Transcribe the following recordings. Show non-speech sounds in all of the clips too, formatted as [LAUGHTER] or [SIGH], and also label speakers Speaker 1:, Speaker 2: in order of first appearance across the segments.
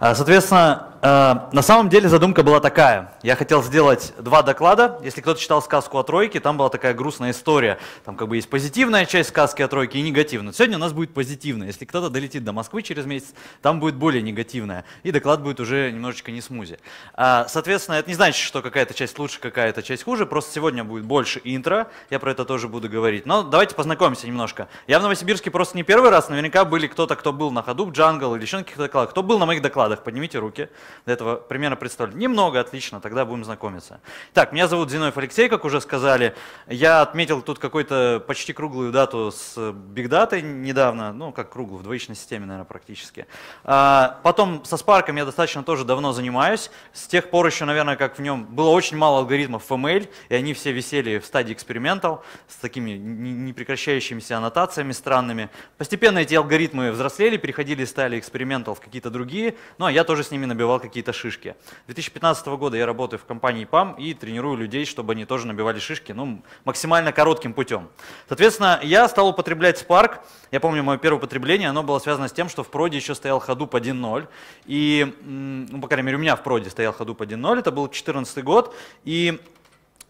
Speaker 1: А, соответственно, Э, на самом деле задумка была такая. Я хотел сделать два доклада. Если кто-то читал сказку о тройке, там была такая грустная история. Там как бы есть позитивная часть сказки о тройке и негативная. Сегодня у нас будет позитивная. Если кто-то долетит до Москвы через месяц, там будет более негативная. И доклад будет уже немножечко не смузи. Э, соответственно, это не значит, что какая-то часть лучше, какая-то часть хуже. Просто сегодня будет больше интро. Я про это тоже буду говорить. Но давайте познакомимся немножко. Я в Новосибирске просто не первый раз. Наверняка были кто-то, кто был на ходу в джангл или еще на каких-то докладах. Кто был на моих докладах? Поднимите руки до этого примерно представлен. Немного, отлично, тогда будем знакомиться. Так, меня зовут Зиновьев Алексей, как уже сказали. Я отметил тут какую-то почти круглую дату с бигдатой э, недавно, ну как круглую, в двоичной системе, наверное, практически. А, потом со Spark я достаточно тоже давно занимаюсь. С тех пор еще, наверное, как в нем было очень мало алгоритмов FML, и они все висели в стадии экспериментал с такими непрекращающимися аннотациями странными. Постепенно эти алгоритмы взрослели, переходили из стали экспериментал в какие-то другие, ну а я тоже с ними набивал набивал какие-то шишки. 2015 года я работаю в компании ПАМ и тренирую людей, чтобы они тоже набивали шишки, ну, максимально коротким путем. Соответственно, я стал употреблять Spark. Я помню, мое первое употребление, оно было связано с тем, что в проде еще стоял ходу по 1.0. И, ну, по крайней мере, у меня в проде стоял ходу по 1.0. Это был 2014 год. И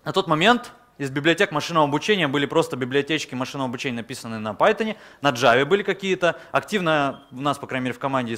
Speaker 1: на тот момент из библиотек машинного обучения были просто библиотечки машинного обучения, написанные на Python, на Java были какие-то. Активно у нас, по крайней мере, в команде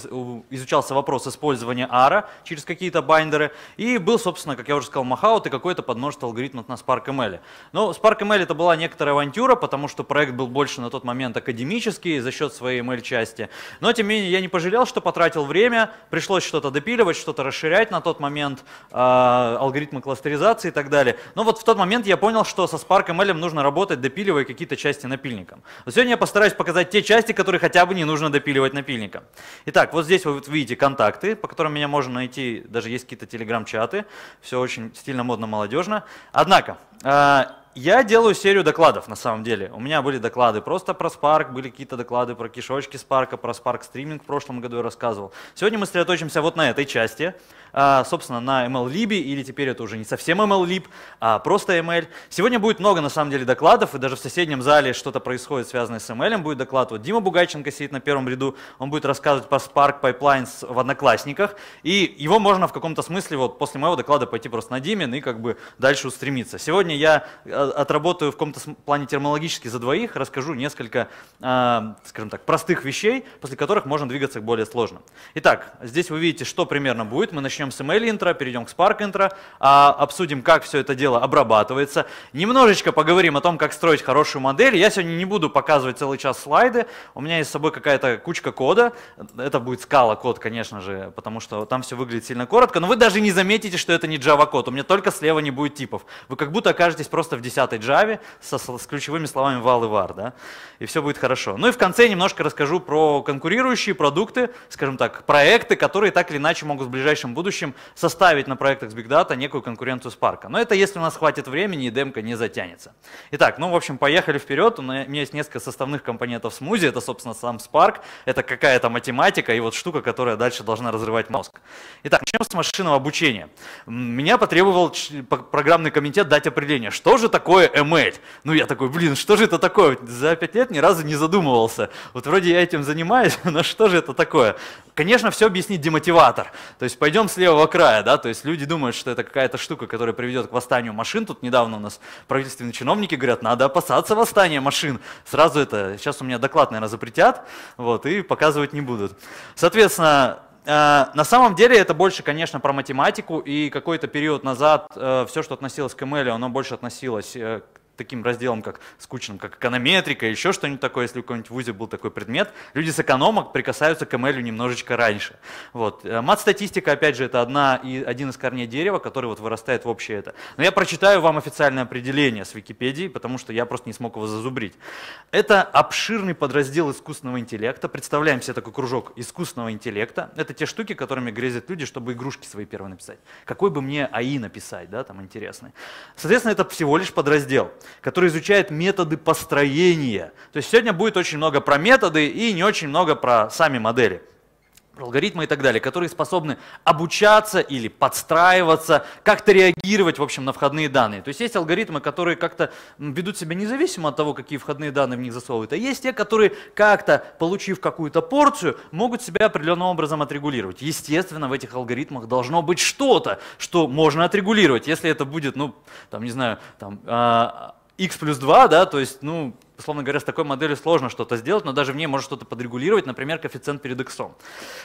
Speaker 1: изучался вопрос использования ARA через какие-то байндеры. И был, собственно, как я уже сказал, Махаут и какой то подмножество алгоритмов на Spark ML. Но Spark ML это была некоторая авантюра, потому что проект был больше на тот момент академический за счет своей ML-части. Но, тем не менее, я не пожалел, что потратил время, пришлось что-то допиливать, что-то расширять на тот момент, а, алгоритмы кластеризации и так далее. Но вот в тот момент я понял, что со Spark ML нужно работать, допиливая какие-то части напильником. Но сегодня я постараюсь показать те части, которые хотя бы не нужно допиливать напильником. Итак, вот здесь вы видите контакты, по которым меня можно найти, даже есть какие-то телеграм-чаты. Все очень стильно, модно, молодежно. Однако, э, я делаю серию докладов на самом деле. У меня были доклады просто про Spark, были какие-то доклады про кишочки Spark, про Spark стриминг в прошлом году я рассказывал. Сегодня мы сосредоточимся вот на этой части. А, собственно, на MLlib, или теперь это уже не совсем MLlib, а просто ML. Сегодня будет много, на самом деле, докладов, и даже в соседнем зале что-то происходит, связанное с ML. Будет доклад, вот Дима Бугайченко сидит на первом ряду, он будет рассказывать про Spark Pipelines в Одноклассниках, и его можно в каком-то смысле вот после моего доклада пойти просто на Димин и как бы дальше устремиться. Сегодня я э, отработаю в каком-то плане термологически за двоих, расскажу несколько, а, скажем так, простых вещей, после которых можно двигаться к более сложным. Итак, здесь вы видите, что примерно будет. Мы начнем начнем с ML интро, перейдем к Spark интро, а, обсудим, как все это дело обрабатывается. Немножечко поговорим о том, как строить хорошую модель. Я сегодня не буду показывать целый час слайды. У меня есть с собой какая-то кучка кода. Это будет скала код, конечно же, потому что там все выглядит сильно коротко. Но вы даже не заметите, что это не Java код. У меня только слева не будет типов. Вы как будто окажетесь просто в 10 Java со, с ключевыми словами вал и var, да? И все будет хорошо. Ну и в конце немножко расскажу про конкурирующие продукты, скажем так, проекты, которые так или иначе могут в ближайшем будущем будущем составить на проектах с Big Data некую конкуренцию Spark. Но это если у нас хватит времени и демка не затянется. Итак, ну в общем поехали вперед. У меня есть несколько составных компонентов смузи. Это собственно сам Spark, это какая-то математика и вот штука, которая дальше должна разрывать мозг. Итак, начнем с машинного обучения. Меня потребовал программный комитет дать определение, что же такое ML. Ну я такой, блин, что же это такое? За пять лет ни разу не задумывался. Вот вроде я этим занимаюсь, [LAUGHS] но что же это такое? Конечно, все объяснит демотиватор. То есть пойдем с левого края, да, то есть люди думают, что это какая-то штука, которая приведет к восстанию машин. Тут недавно у нас правительственные чиновники говорят, надо опасаться восстания машин. Сразу это, сейчас у меня доклад, наверное, запретят, вот, и показывать не будут. Соответственно, э, на самом деле это больше, конечно, про математику, и какой-то период назад э, все, что относилось к ML, оно больше относилось э, к таким разделом, как скучным, как эконометрика, еще что-нибудь такое, если у кого-нибудь в УЗИ был такой предмет, люди с экономок прикасаются к ML немножечко раньше. Вот. Э, мат-статистика, опять же, это одна и, один из корней дерева, который вот вырастает в общее это. Но я прочитаю вам официальное определение с Википедии, потому что я просто не смог его зазубрить. Это обширный подраздел искусственного интеллекта. Представляем себе такой кружок искусственного интеллекта. Это те штуки, которыми грезят люди, чтобы игрушки свои первые написать. Какой бы мне АИ написать, да, там интересный. Соответственно, это всего лишь подраздел который изучает методы построения. То есть сегодня будет очень много про методы и не очень много про сами модели алгоритмы и так далее, которые способны обучаться или подстраиваться, как-то реагировать, в общем, на входные данные. То есть есть алгоритмы, которые как-то ведут себя независимо от того, какие входные данные в них засовывают, а есть те, которые как-то, получив какую-то порцию, могут себя определенным образом отрегулировать. Естественно, в этих алгоритмах должно быть что-то, что можно отрегулировать. Если это будет, ну, там, не знаю, там, а, x плюс 2, да, то есть, ну, условно говоря, с такой моделью сложно что-то сделать, но даже в ней можно что-то подрегулировать, например, коэффициент перед x.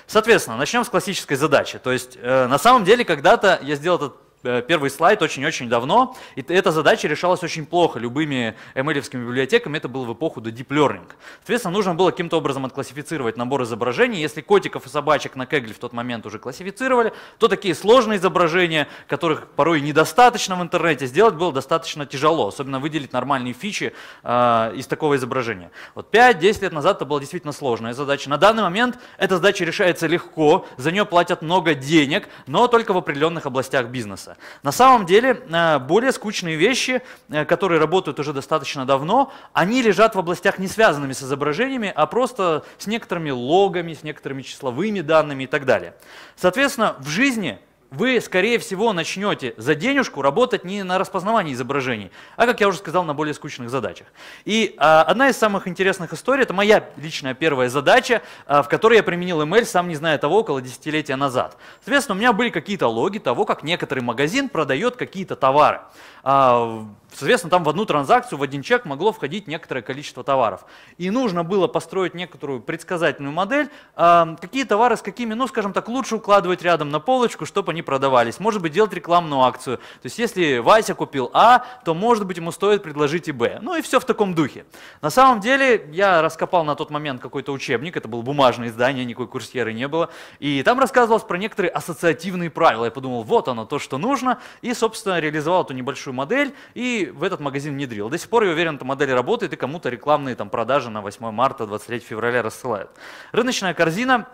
Speaker 1: Соответственно, начнем с классической задачи. То есть, э, на самом деле, когда-то я сделал этот Э, первый слайд очень-очень давно, и эта задача решалась очень плохо любыми ml библиотеками, это было в эпоху до Deep Learning. Соответственно, нужно было каким-то образом отклассифицировать набор изображений. Если котиков и собачек на Кегле в тот момент уже классифицировали, то такие сложные изображения, которых порой недостаточно в интернете, сделать было достаточно тяжело, особенно выделить нормальные фичи э, из такого изображения. Вот 5-10 лет назад это была действительно сложная задача. На данный момент эта задача решается легко, за нее платят много денег, но только в определенных областях бизнеса. На самом деле, э, более скучные вещи, э, которые работают уже достаточно давно, они лежат в областях не связанными с изображениями, а просто с некоторыми логами, с некоторыми числовыми данными и так далее. Соответственно, в жизни вы, скорее всего, начнете за денежку работать не на распознавании изображений, а, как я уже сказал, на более скучных задачах. И а, одна из самых интересных историй, это моя личная первая задача, а, в которой я применил ML, сам не зная того, около десятилетия назад. Соответственно, у меня были какие-то логи того, как некоторый магазин продает какие-то товары. А, Соответственно, там в одну транзакцию, в один чек могло входить некоторое количество товаров. И нужно было построить некоторую предсказательную модель, какие товары с какими, ну, скажем так, лучше укладывать рядом на полочку, чтобы они продавались. Может быть, делать рекламную акцию. То есть, если Вася купил А, то, может быть, ему стоит предложить и Б. Ну и все в таком духе. На самом деле, я раскопал на тот момент какой-то учебник, это было бумажное издание, никакой курсьеры не было, и там рассказывалось про некоторые ассоциативные правила. Я подумал, вот оно, то, что нужно, и, собственно, реализовал эту небольшую модель, и в этот магазин внедрил. До сих пор, я уверен, эта модель работает, и кому-то рекламные там, продажи на 8 марта, 23 февраля рассылают. Рыночная корзина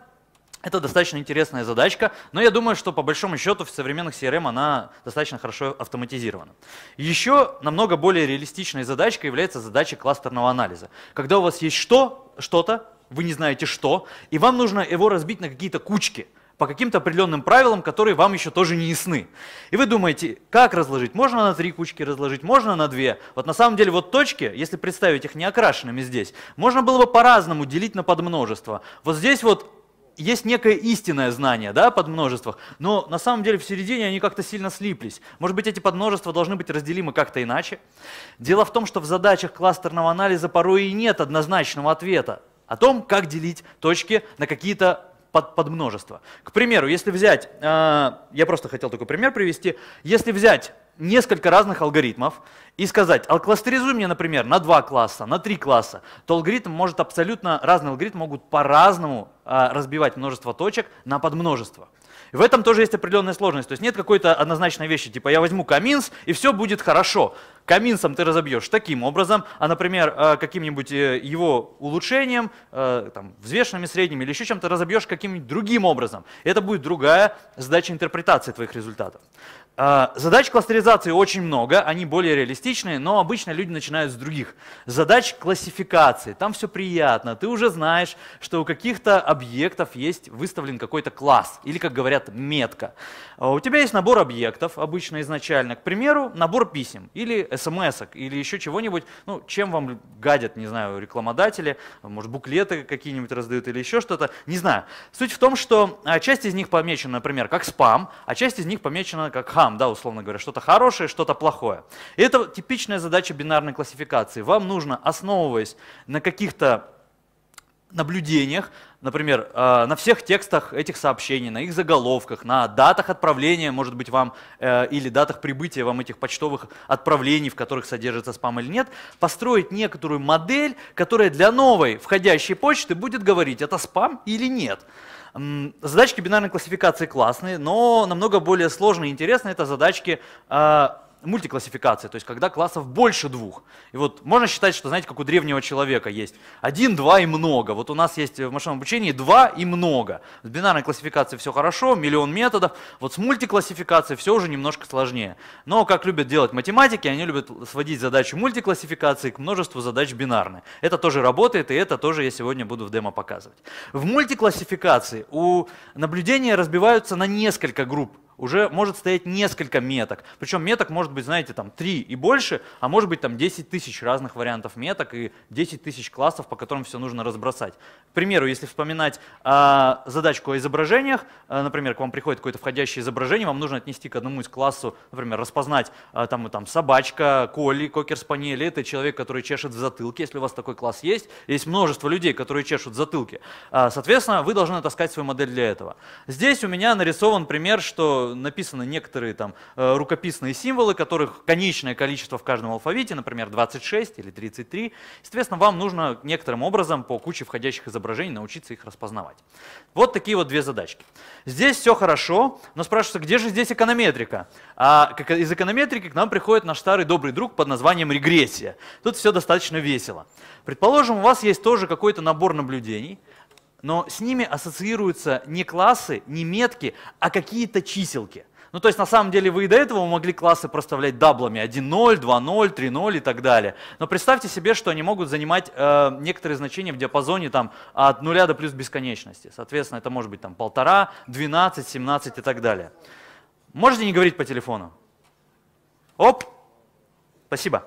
Speaker 1: это достаточно интересная задачка, но я думаю, что по большому счету в современных CRM эм она достаточно хорошо автоматизирована. Еще намного более реалистичной задачкой является задача кластерного анализа. Когда у вас есть что, что-то, вы не знаете что, и вам нужно его разбить на какие-то кучки – по каким-то определенным правилам, которые вам еще тоже не ясны. И вы думаете, как разложить? Можно на три кучки разложить, можно на две. Вот на самом деле вот точки, если представить их неокрашенными здесь, можно было бы по-разному делить на подмножество. Вот здесь вот есть некое истинное знание да, под множествах, но на самом деле в середине они как-то сильно слиплись. Может быть, эти подмножества должны быть разделимы как-то иначе? Дело в том, что в задачах кластерного анализа порой и нет однозначного ответа о том, как делить точки на какие-то под, под множество. К примеру, если взять, э, я просто хотел такой пример привести, если взять несколько разных алгоритмов и сказать, кластеризуй мне, например, на два класса, на три класса, то алгоритм может абсолютно, разные алгоритмы могут по-разному э, разбивать множество точек на подмножество. И в этом тоже есть определенная сложность. То есть нет какой-то однозначной вещи, типа я возьму каминс и все будет хорошо. Каминсом ты разобьешь таким образом, а, например, а, каким-нибудь э, его улучшением, э, там, взвешенными, средними или еще чем-то разобьешь каким-нибудь другим образом. Это будет другая задача интерпретации твоих результатов. А, задач кластеризации очень много, они более реалистичные, но обычно люди начинают с других. Задач классификации, там все приятно, ты уже знаешь, что у каких-то объектов есть выставлен какой-то класс, или, как говорят, метка. А у тебя есть набор объектов, обычно изначально, к примеру, набор писем, или смс или еще чего-нибудь, ну, чем вам гадят, не знаю, рекламодатели, может, буклеты какие-нибудь раздают или еще что-то, не знаю. Суть в том, что а, часть из них помечена, например, как спам, а часть из них помечена как хам, да, условно говоря, что-то хорошее, что-то плохое. И это типичная задача бинарной классификации. Вам нужно, основываясь на каких-то наблюдениях, например, э, на всех текстах этих сообщений, на их заголовках, на датах отправления, может быть, вам э, или датах прибытия вам этих почтовых отправлений, в которых содержится спам или нет, построить некоторую модель, которая для новой входящей почты будет говорить, это спам или нет. Задачки бинарной классификации классные, но намного более сложные и интересные это задачки а, мультиклассификация, то есть когда классов больше двух. И вот можно считать, что, знаете, как у древнего человека есть один, два и много. Вот у нас есть в машинном обучении два и много. С бинарной классификацией все хорошо, миллион методов. Вот с мультиклассификацией все уже немножко сложнее. Но как любят делать математики, они любят сводить задачу мультиклассификации к множеству задач бинарной. Это тоже работает, и это тоже я сегодня буду в демо показывать. В мультиклассификации у наблюдения разбиваются на несколько групп уже может стоять несколько меток. Причем меток может быть, знаете, там 3 и больше, а может быть там 10 тысяч разных вариантов меток и 10 тысяч классов, по которым все нужно разбросать. К примеру, если вспоминать э, задачку о изображениях, э, например, к вам приходит какое-то входящее изображение, вам нужно отнести к одному из классу, например, распознать э, там, там собачка, коли, кокер-спаниель, это человек, который чешет в затылке, если у вас такой класс есть. Есть множество людей, которые чешут в затылке. Э, соответственно, вы должны таскать свою модель для этого. Здесь у меня нарисован пример, что написаны некоторые там э, рукописные символы, которых конечное количество в каждом алфавите, например, 26 или 33. Естественно, вам нужно некоторым образом по куче входящих изображений научиться их распознавать. Вот такие вот две задачки. Здесь все хорошо, но спрашивается, где же здесь эконометрика? А из эконометрики к нам приходит наш старый добрый друг под названием регрессия. Тут все достаточно весело. Предположим, у вас есть тоже какой-то набор наблюдений, но с ними ассоциируются не классы, не метки, а какие-то чиселки. Ну, то есть, на самом деле, вы и до этого могли классы проставлять даблами 1-0, 2-0, 3-0 и так далее. Но представьте себе, что они могут занимать э, некоторые значения в диапазоне там, от 0 до плюс бесконечности. Соответственно, это может быть там 1,5, 12, 17 и так далее. Можете не говорить по телефону? Оп! Спасибо.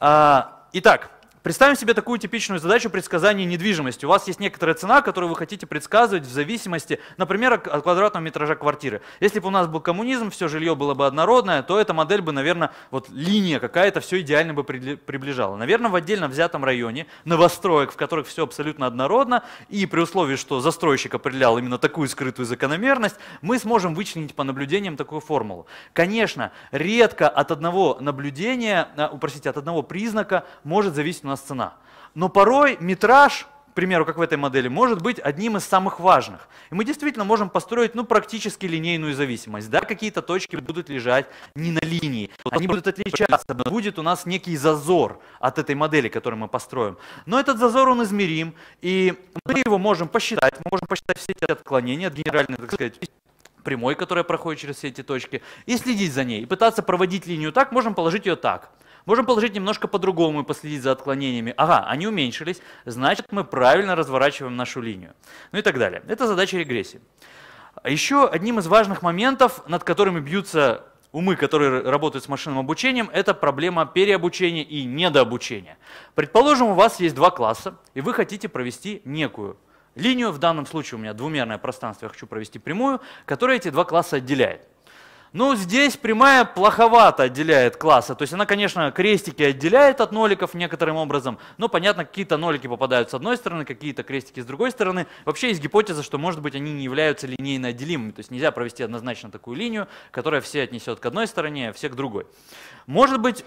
Speaker 1: Э, итак, Представим себе такую типичную задачу предсказания недвижимости. У вас есть некоторая цена, которую вы хотите предсказывать в зависимости, например, от квадратного метража квартиры. Если бы у нас был коммунизм, все жилье было бы однородное, то эта модель бы, наверное, вот линия какая-то все идеально бы приближала. Наверное, в отдельно взятом районе новостроек, в которых все абсолютно однородно, и при условии, что застройщик определял именно такую скрытую закономерность, мы сможем вычленить по наблюдениям такую формулу. Конечно, редко от одного наблюдения, э, простите, от одного признака может зависеть у нас цена. Но порой метраж, к примеру, как в этой модели, может быть одним из самых важных. И мы действительно можем построить ну, практически линейную зависимость. Да, какие-то точки будут лежать не на линии, они будут отличаться, будет у нас некий зазор от этой модели, которую мы построим. Но этот зазор, он измерим, и мы его можем посчитать, мы можем посчитать все эти отклонения от генеральной, так сказать, прямой, которая проходит через все эти точки, и следить за ней. И пытаться проводить линию так, можем положить ее так. Можем положить немножко по-другому и последить за отклонениями. Ага, они уменьшились, значит мы правильно разворачиваем нашу линию. Ну и так далее. Это задача регрессии. Еще одним из важных моментов, над которыми бьются умы, которые работают с машинным обучением, это проблема переобучения и недообучения. Предположим, у вас есть два класса, и вы хотите провести некую линию, в данном случае у меня двумерное пространство, я хочу провести прямую, которая эти два класса отделяет. Ну, здесь прямая плоховато отделяет классы. То есть она, конечно, крестики отделяет от ноликов некоторым образом, но, понятно, какие-то нолики попадают с одной стороны, какие-то крестики с другой стороны. Вообще есть гипотеза, что, может быть, они не являются линейно отделимыми. То есть нельзя провести однозначно такую линию, которая все отнесет к одной стороне, а все к другой. Может быть,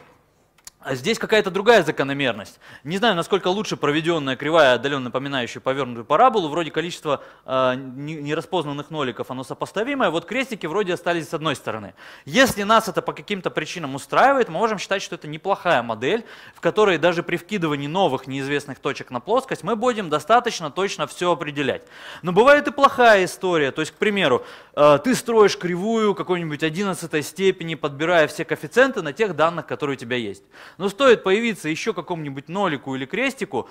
Speaker 1: а здесь какая-то другая закономерность. Не знаю, насколько лучше проведенная кривая, отдаленно напоминающая повернутую параболу, вроде количество э, а, нераспознанных ноликов, оно сопоставимое, вот крестики вроде остались с одной стороны. Если нас это по каким-то причинам устраивает, мы можем считать, что это неплохая модель, в которой даже при вкидывании новых неизвестных точек на плоскость мы будем достаточно точно все определять. Но бывает и плохая история, то есть, к примеру, э, ты строишь кривую какой-нибудь 11 степени, подбирая все коэффициенты на тех данных, которые у тебя есть. Но стоит появиться еще какому-нибудь нолику или крестику,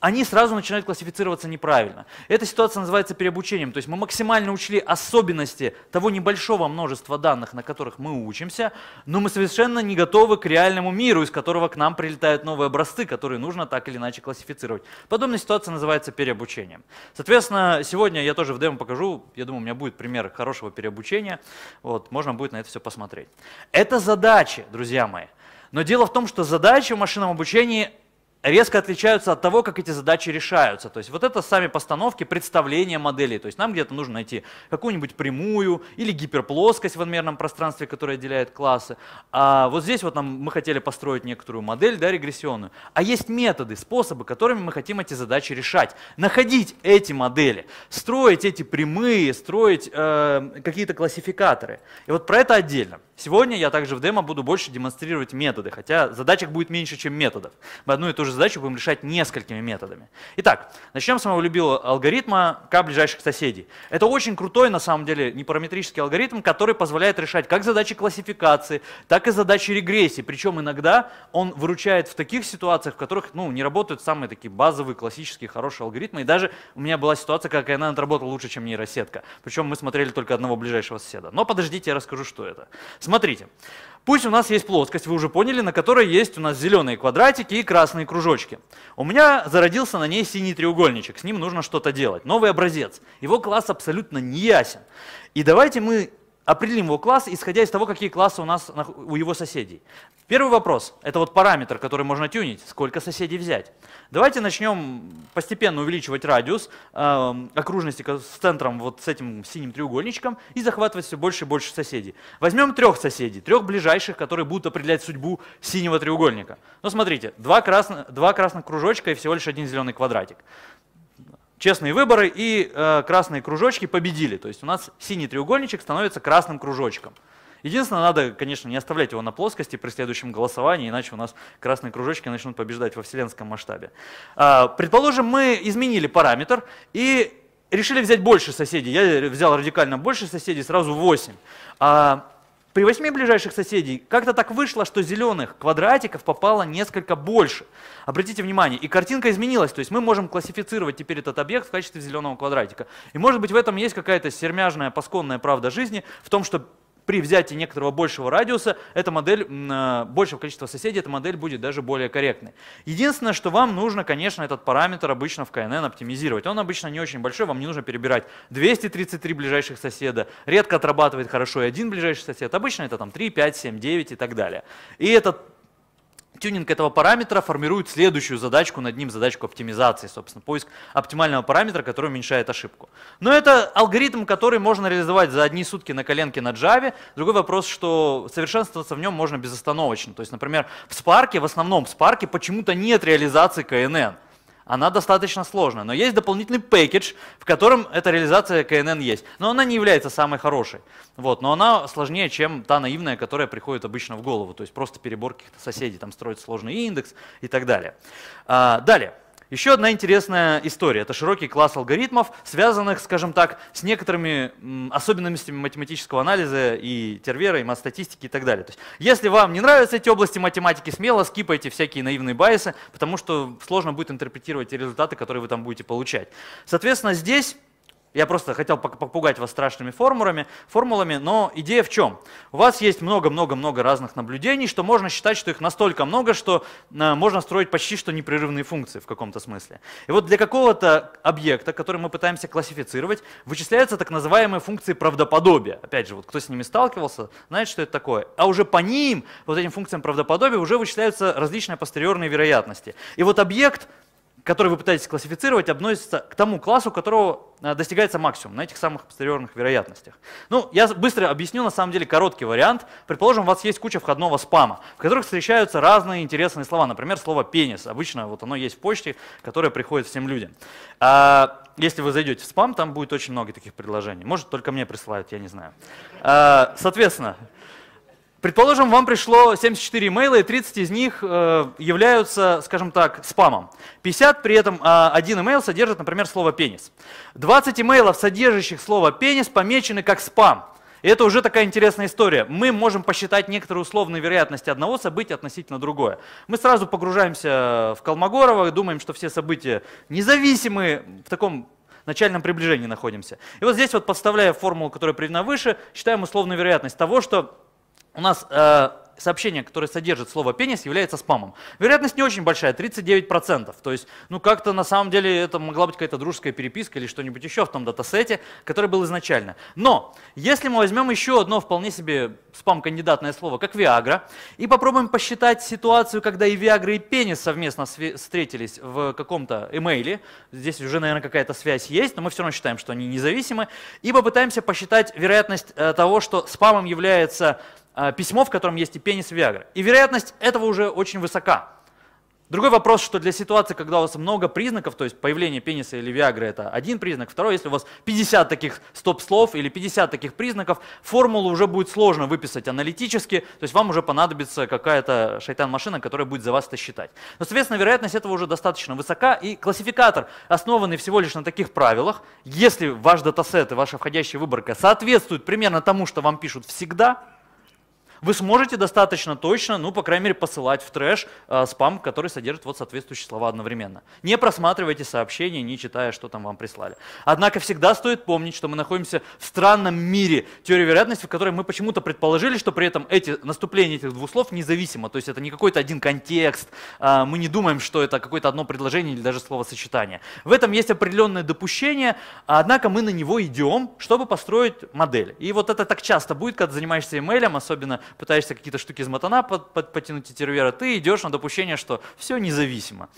Speaker 1: они сразу начинают классифицироваться неправильно. Эта ситуация называется переобучением. То есть мы максимально учли особенности того небольшого множества данных, на которых мы учимся, но мы совершенно не готовы к реальному миру, из которого к нам прилетают новые образцы, которые нужно так или иначе классифицировать. Подобная ситуация называется переобучением. Соответственно, сегодня я тоже в демо покажу, я думаю, у меня будет пример хорошего переобучения, вот, можно будет на это все посмотреть. Это задачи, друзья мои. Но дело в том, что задача в машинном обучении резко отличаются от того, как эти задачи решаются. То есть вот это сами постановки, представления моделей. То есть нам где-то нужно найти какую-нибудь прямую или гиперплоскость в инмерном пространстве, которая отделяет классы. А вот здесь вот нам мы хотели построить некоторую модель, да, регрессионную. А есть методы, способы, которыми мы хотим эти задачи решать. Находить эти модели, строить эти прямые, строить э, какие-то классификаторы. И вот про это отдельно. Сегодня я также в демо буду больше демонстрировать методы, хотя задачек будет меньше, чем методов. Мы одну и ту же же задачу будем решать несколькими методами. Итак, начнем с самого любимого алгоритма К ближайших соседей. Это очень крутой, на самом деле, непараметрический алгоритм, который позволяет решать как задачи классификации, так и задачи регрессии. Причем иногда он выручает в таких ситуациях, в которых ну, не работают самые такие базовые, классические, хорошие алгоритмы. И даже у меня была ситуация, как она отработала лучше, чем нейросетка. Причем мы смотрели только одного ближайшего соседа. Но подождите, я расскажу, что это. Смотрите. Смотрите. Пусть у нас есть плоскость, вы уже поняли, на которой есть у нас зеленые квадратики и красные кружочки. У меня зародился на ней синий треугольничек, с ним нужно что-то делать. Новый образец. Его класс абсолютно не ясен. И давайте мы определим его класс, исходя из того, какие классы у нас у его соседей. Первый вопрос – это вот параметр, который можно тюнить, сколько соседей взять. Давайте начнем постепенно увеличивать радиус э, окружности с центром, вот с этим синим треугольничком, и захватывать все больше и больше соседей. Возьмем трех соседей, трех ближайших, которые будут определять судьбу синего треугольника. Ну смотрите, два, красно, два красных кружочка и всего лишь один зеленый квадратик честные выборы и э, красные кружочки победили. То есть у нас синий треугольничек становится красным кружочком. Единственное, надо, конечно, не оставлять его на плоскости при следующем голосовании, иначе у нас красные кружочки начнут побеждать во вселенском масштабе. Э, предположим, мы изменили параметр и решили взять больше соседей. Я взял радикально больше соседей, сразу 8. При восьми ближайших соседей как-то так вышло, что зеленых квадратиков попало несколько больше. Обратите внимание, и картинка изменилась, то есть мы можем классифицировать теперь этот объект в качестве зеленого квадратика. И может быть в этом есть какая-то сермяжная, пасконная правда жизни, в том, что при взятии некоторого большего радиуса, эта модель, э, большего количества соседей, эта модель будет даже более корректной. Единственное, что вам нужно, конечно, этот параметр обычно в КНН оптимизировать. Он обычно не очень большой, вам не нужно перебирать 233 ближайших соседа, редко отрабатывает хорошо и один ближайший сосед, обычно это там 3, 5, 7, 9 и так далее. И этот тюнинг этого параметра формирует следующую задачку над ним, задачку оптимизации, собственно, поиск оптимального параметра, который уменьшает ошибку. Но это алгоритм, который можно реализовать за одни сутки на коленке на Java. Другой вопрос, что совершенствоваться в нем можно безостановочно. То есть, например, в Spark, в основном в Spark почему-то нет реализации KNN она достаточно сложная. Но есть дополнительный пакет в котором эта реализация КНН есть. Но она не является самой хорошей. Вот. Но она сложнее, чем та наивная, которая приходит обычно в голову. То есть просто перебор каких-то соседей, там строить сложный индекс и так далее. А, далее. Еще одна интересная история. Это широкий класс алгоритмов, связанных, скажем так, с некоторыми особенностями математического анализа и тервера, и статистики и так далее. То есть, если вам не нравятся эти области математики, смело скипайте всякие наивные байсы, потому что сложно будет интерпретировать те результаты, которые вы там будете получать. Соответственно, здесь я просто хотел попугать вас страшными формулами, формулами, но идея в чем? У вас есть много-много-много разных наблюдений, что можно считать, что их настолько много, что э, можно строить почти что непрерывные функции в каком-то смысле. И вот для какого-то объекта, который мы пытаемся классифицировать, вычисляются так называемые функции правдоподобия. Опять же, вот кто с ними сталкивался, знает, что это такое. А уже по ним, вот этим функциям правдоподобия, уже вычисляются различные постериорные вероятности. И вот объект который вы пытаетесь классифицировать, относится к тому классу, которого а, достигается максимум на этих самых постериорных вероятностях. Ну, я быстро объясню, на самом деле, короткий вариант. Предположим, у вас есть куча входного спама, в которых встречаются разные интересные слова. Например, слово «пенис». Обычно вот оно есть в почте, которое приходит всем людям. А, если вы зайдете в спам, там будет очень много таких предложений. Может, только мне присылают, я не знаю. А, соответственно, Предположим, вам пришло 74 имейла, и 30 из них э, являются, скажем так, спамом. 50 при этом э, один имейл содержит, например, слово «пенис». 20 имейлов, содержащих слово «пенис», помечены как спам. И это уже такая интересная история. Мы можем посчитать некоторые условные вероятности одного события относительно другое. Мы сразу погружаемся в Колмогорова, думаем, что все события независимы, в таком начальном приближении находимся. И вот здесь вот, подставляя формулу, которая приведена выше, считаем условную вероятность того, что у нас э, сообщение, которое содержит слово «пенис», является спамом. Вероятность не очень большая, 39%. То есть, ну как-то на самом деле это могла быть какая-то дружеская переписка или что-нибудь еще в том датасете, который был изначально. Но если мы возьмем еще одно вполне себе спам-кандидатное слово, как «виагра», и попробуем посчитать ситуацию, когда и «виагра», и «пенис» совместно встретились в каком-то имейле, здесь уже, наверное, какая-то связь есть, но мы все равно считаем, что они независимы, и попытаемся посчитать вероятность э, того, что спамом является Э, письмо, в котором есть и пенис Виагра. И вероятность этого уже очень высока. Другой вопрос, что для ситуации, когда у вас много признаков, то есть появление пениса или виагры – это один признак. Второй, если у вас 50 таких стоп-слов или 50 таких признаков, формулу уже будет сложно выписать аналитически, то есть вам уже понадобится какая-то шайтан-машина, которая будет за вас это считать. Но, соответственно, вероятность этого уже достаточно высока, и классификатор, основанный всего лишь на таких правилах, если ваш датасет и ваша входящая выборка соответствуют примерно тому, что вам пишут всегда – вы сможете достаточно точно, ну, по крайней мере, посылать в трэш э, спам, который содержит вот соответствующие слова одновременно. Не просматривайте сообщения, не читая, что там вам прислали. Однако всегда стоит помнить, что мы находимся в странном мире теории вероятности, в которой мы почему-то предположили, что при этом эти наступления этих двух слов независимо. То есть это не какой-то один контекст, э, мы не думаем, что это какое-то одно предложение или даже словосочетание. В этом есть определенное допущение, однако мы на него идем, чтобы построить модель. И вот это так часто будет, когда занимаешься email, особенно пытаешься какие-то штуки из матана под, под, подтянуть и тервера, ты идешь на допущение, что все независимо.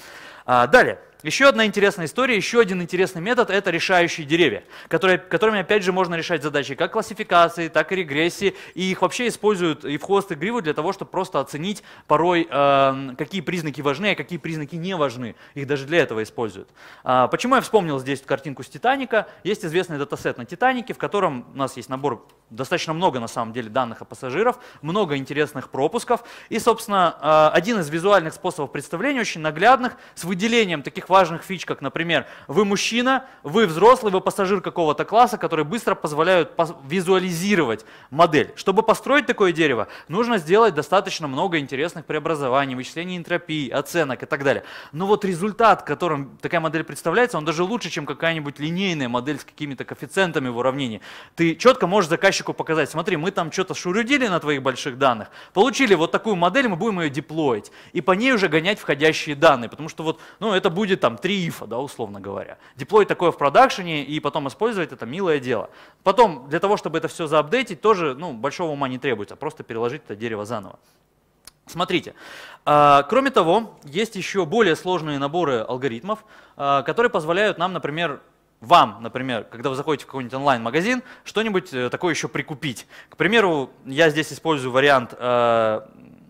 Speaker 1: А, далее. Еще одна интересная история, еще один интересный метод – это решающие деревья, которые, которыми, опять же, можно решать задачи как классификации, так и регрессии, и их вообще используют и в хвост, и гриву для того, чтобы просто оценить порой, э, какие признаки важны, а какие признаки не важны. Их даже для этого используют. А, почему я вспомнил здесь картинку с «Титаника»? Есть известный датасет на «Титанике», в котором у нас есть набор, достаточно много, на самом деле, данных о пассажиров, много интересных пропусков, и, собственно, э, один из визуальных способов представления, очень наглядных, с выделением таких важных фич, как, например, вы мужчина, вы взрослый, вы пассажир какого-то класса, которые быстро позволяют визуализировать модель. Чтобы построить такое дерево, нужно сделать достаточно много интересных преобразований, вычислений энтропии, оценок и так далее. Но вот результат, которым такая модель представляется, он даже лучше, чем какая-нибудь линейная модель с какими-то коэффициентами в уравнении. Ты четко можешь заказчику показать, смотри, мы там что-то шурюдили на твоих больших данных, получили вот такую модель, мы будем ее деплоить, и по ней уже гонять входящие данные, потому что вот ну, это будет там три ифа, да, условно говоря. Деплой такое в продакшене и потом использовать это милое дело. Потом, для того, чтобы это все заапдейтить, тоже, ну, большого ума не требуется, просто переложить это дерево заново. Смотрите, а, кроме того, есть еще более сложные наборы алгоритмов, а, которые позволяют нам, например, вам, например, когда вы заходите в какой-нибудь онлайн-магазин, что-нибудь э, такое еще прикупить. К примеру, я здесь использую вариант э,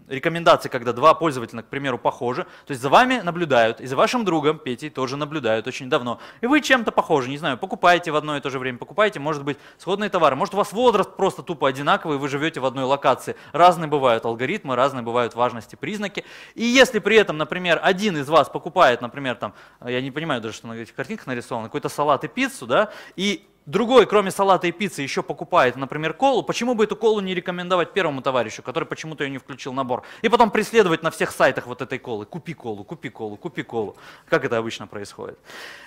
Speaker 1: рекомендации, когда два пользователя, к примеру, похожи, то есть за вами наблюдают, и за вашим другом Петей тоже наблюдают очень давно, и вы чем-то похожи, не знаю, покупаете в одно и то же время, покупаете, может быть, сходные товары, может, у вас возраст просто тупо одинаковый, вы живете в одной локации, разные бывают алгоритмы, разные бывают важности, признаки, и если при этом, например, один из вас покупает, например, там, я не понимаю даже, что на этих картинках нарисовано, какой-то салат и пиццу, да, и другой, кроме салата и пиццы, еще покупает, например, колу, почему бы эту колу не рекомендовать первому товарищу, который почему-то ее не включил в набор, и потом преследовать на всех сайтах вот этой колы. Купи колу, купи колу, купи колу. Как это обычно происходит.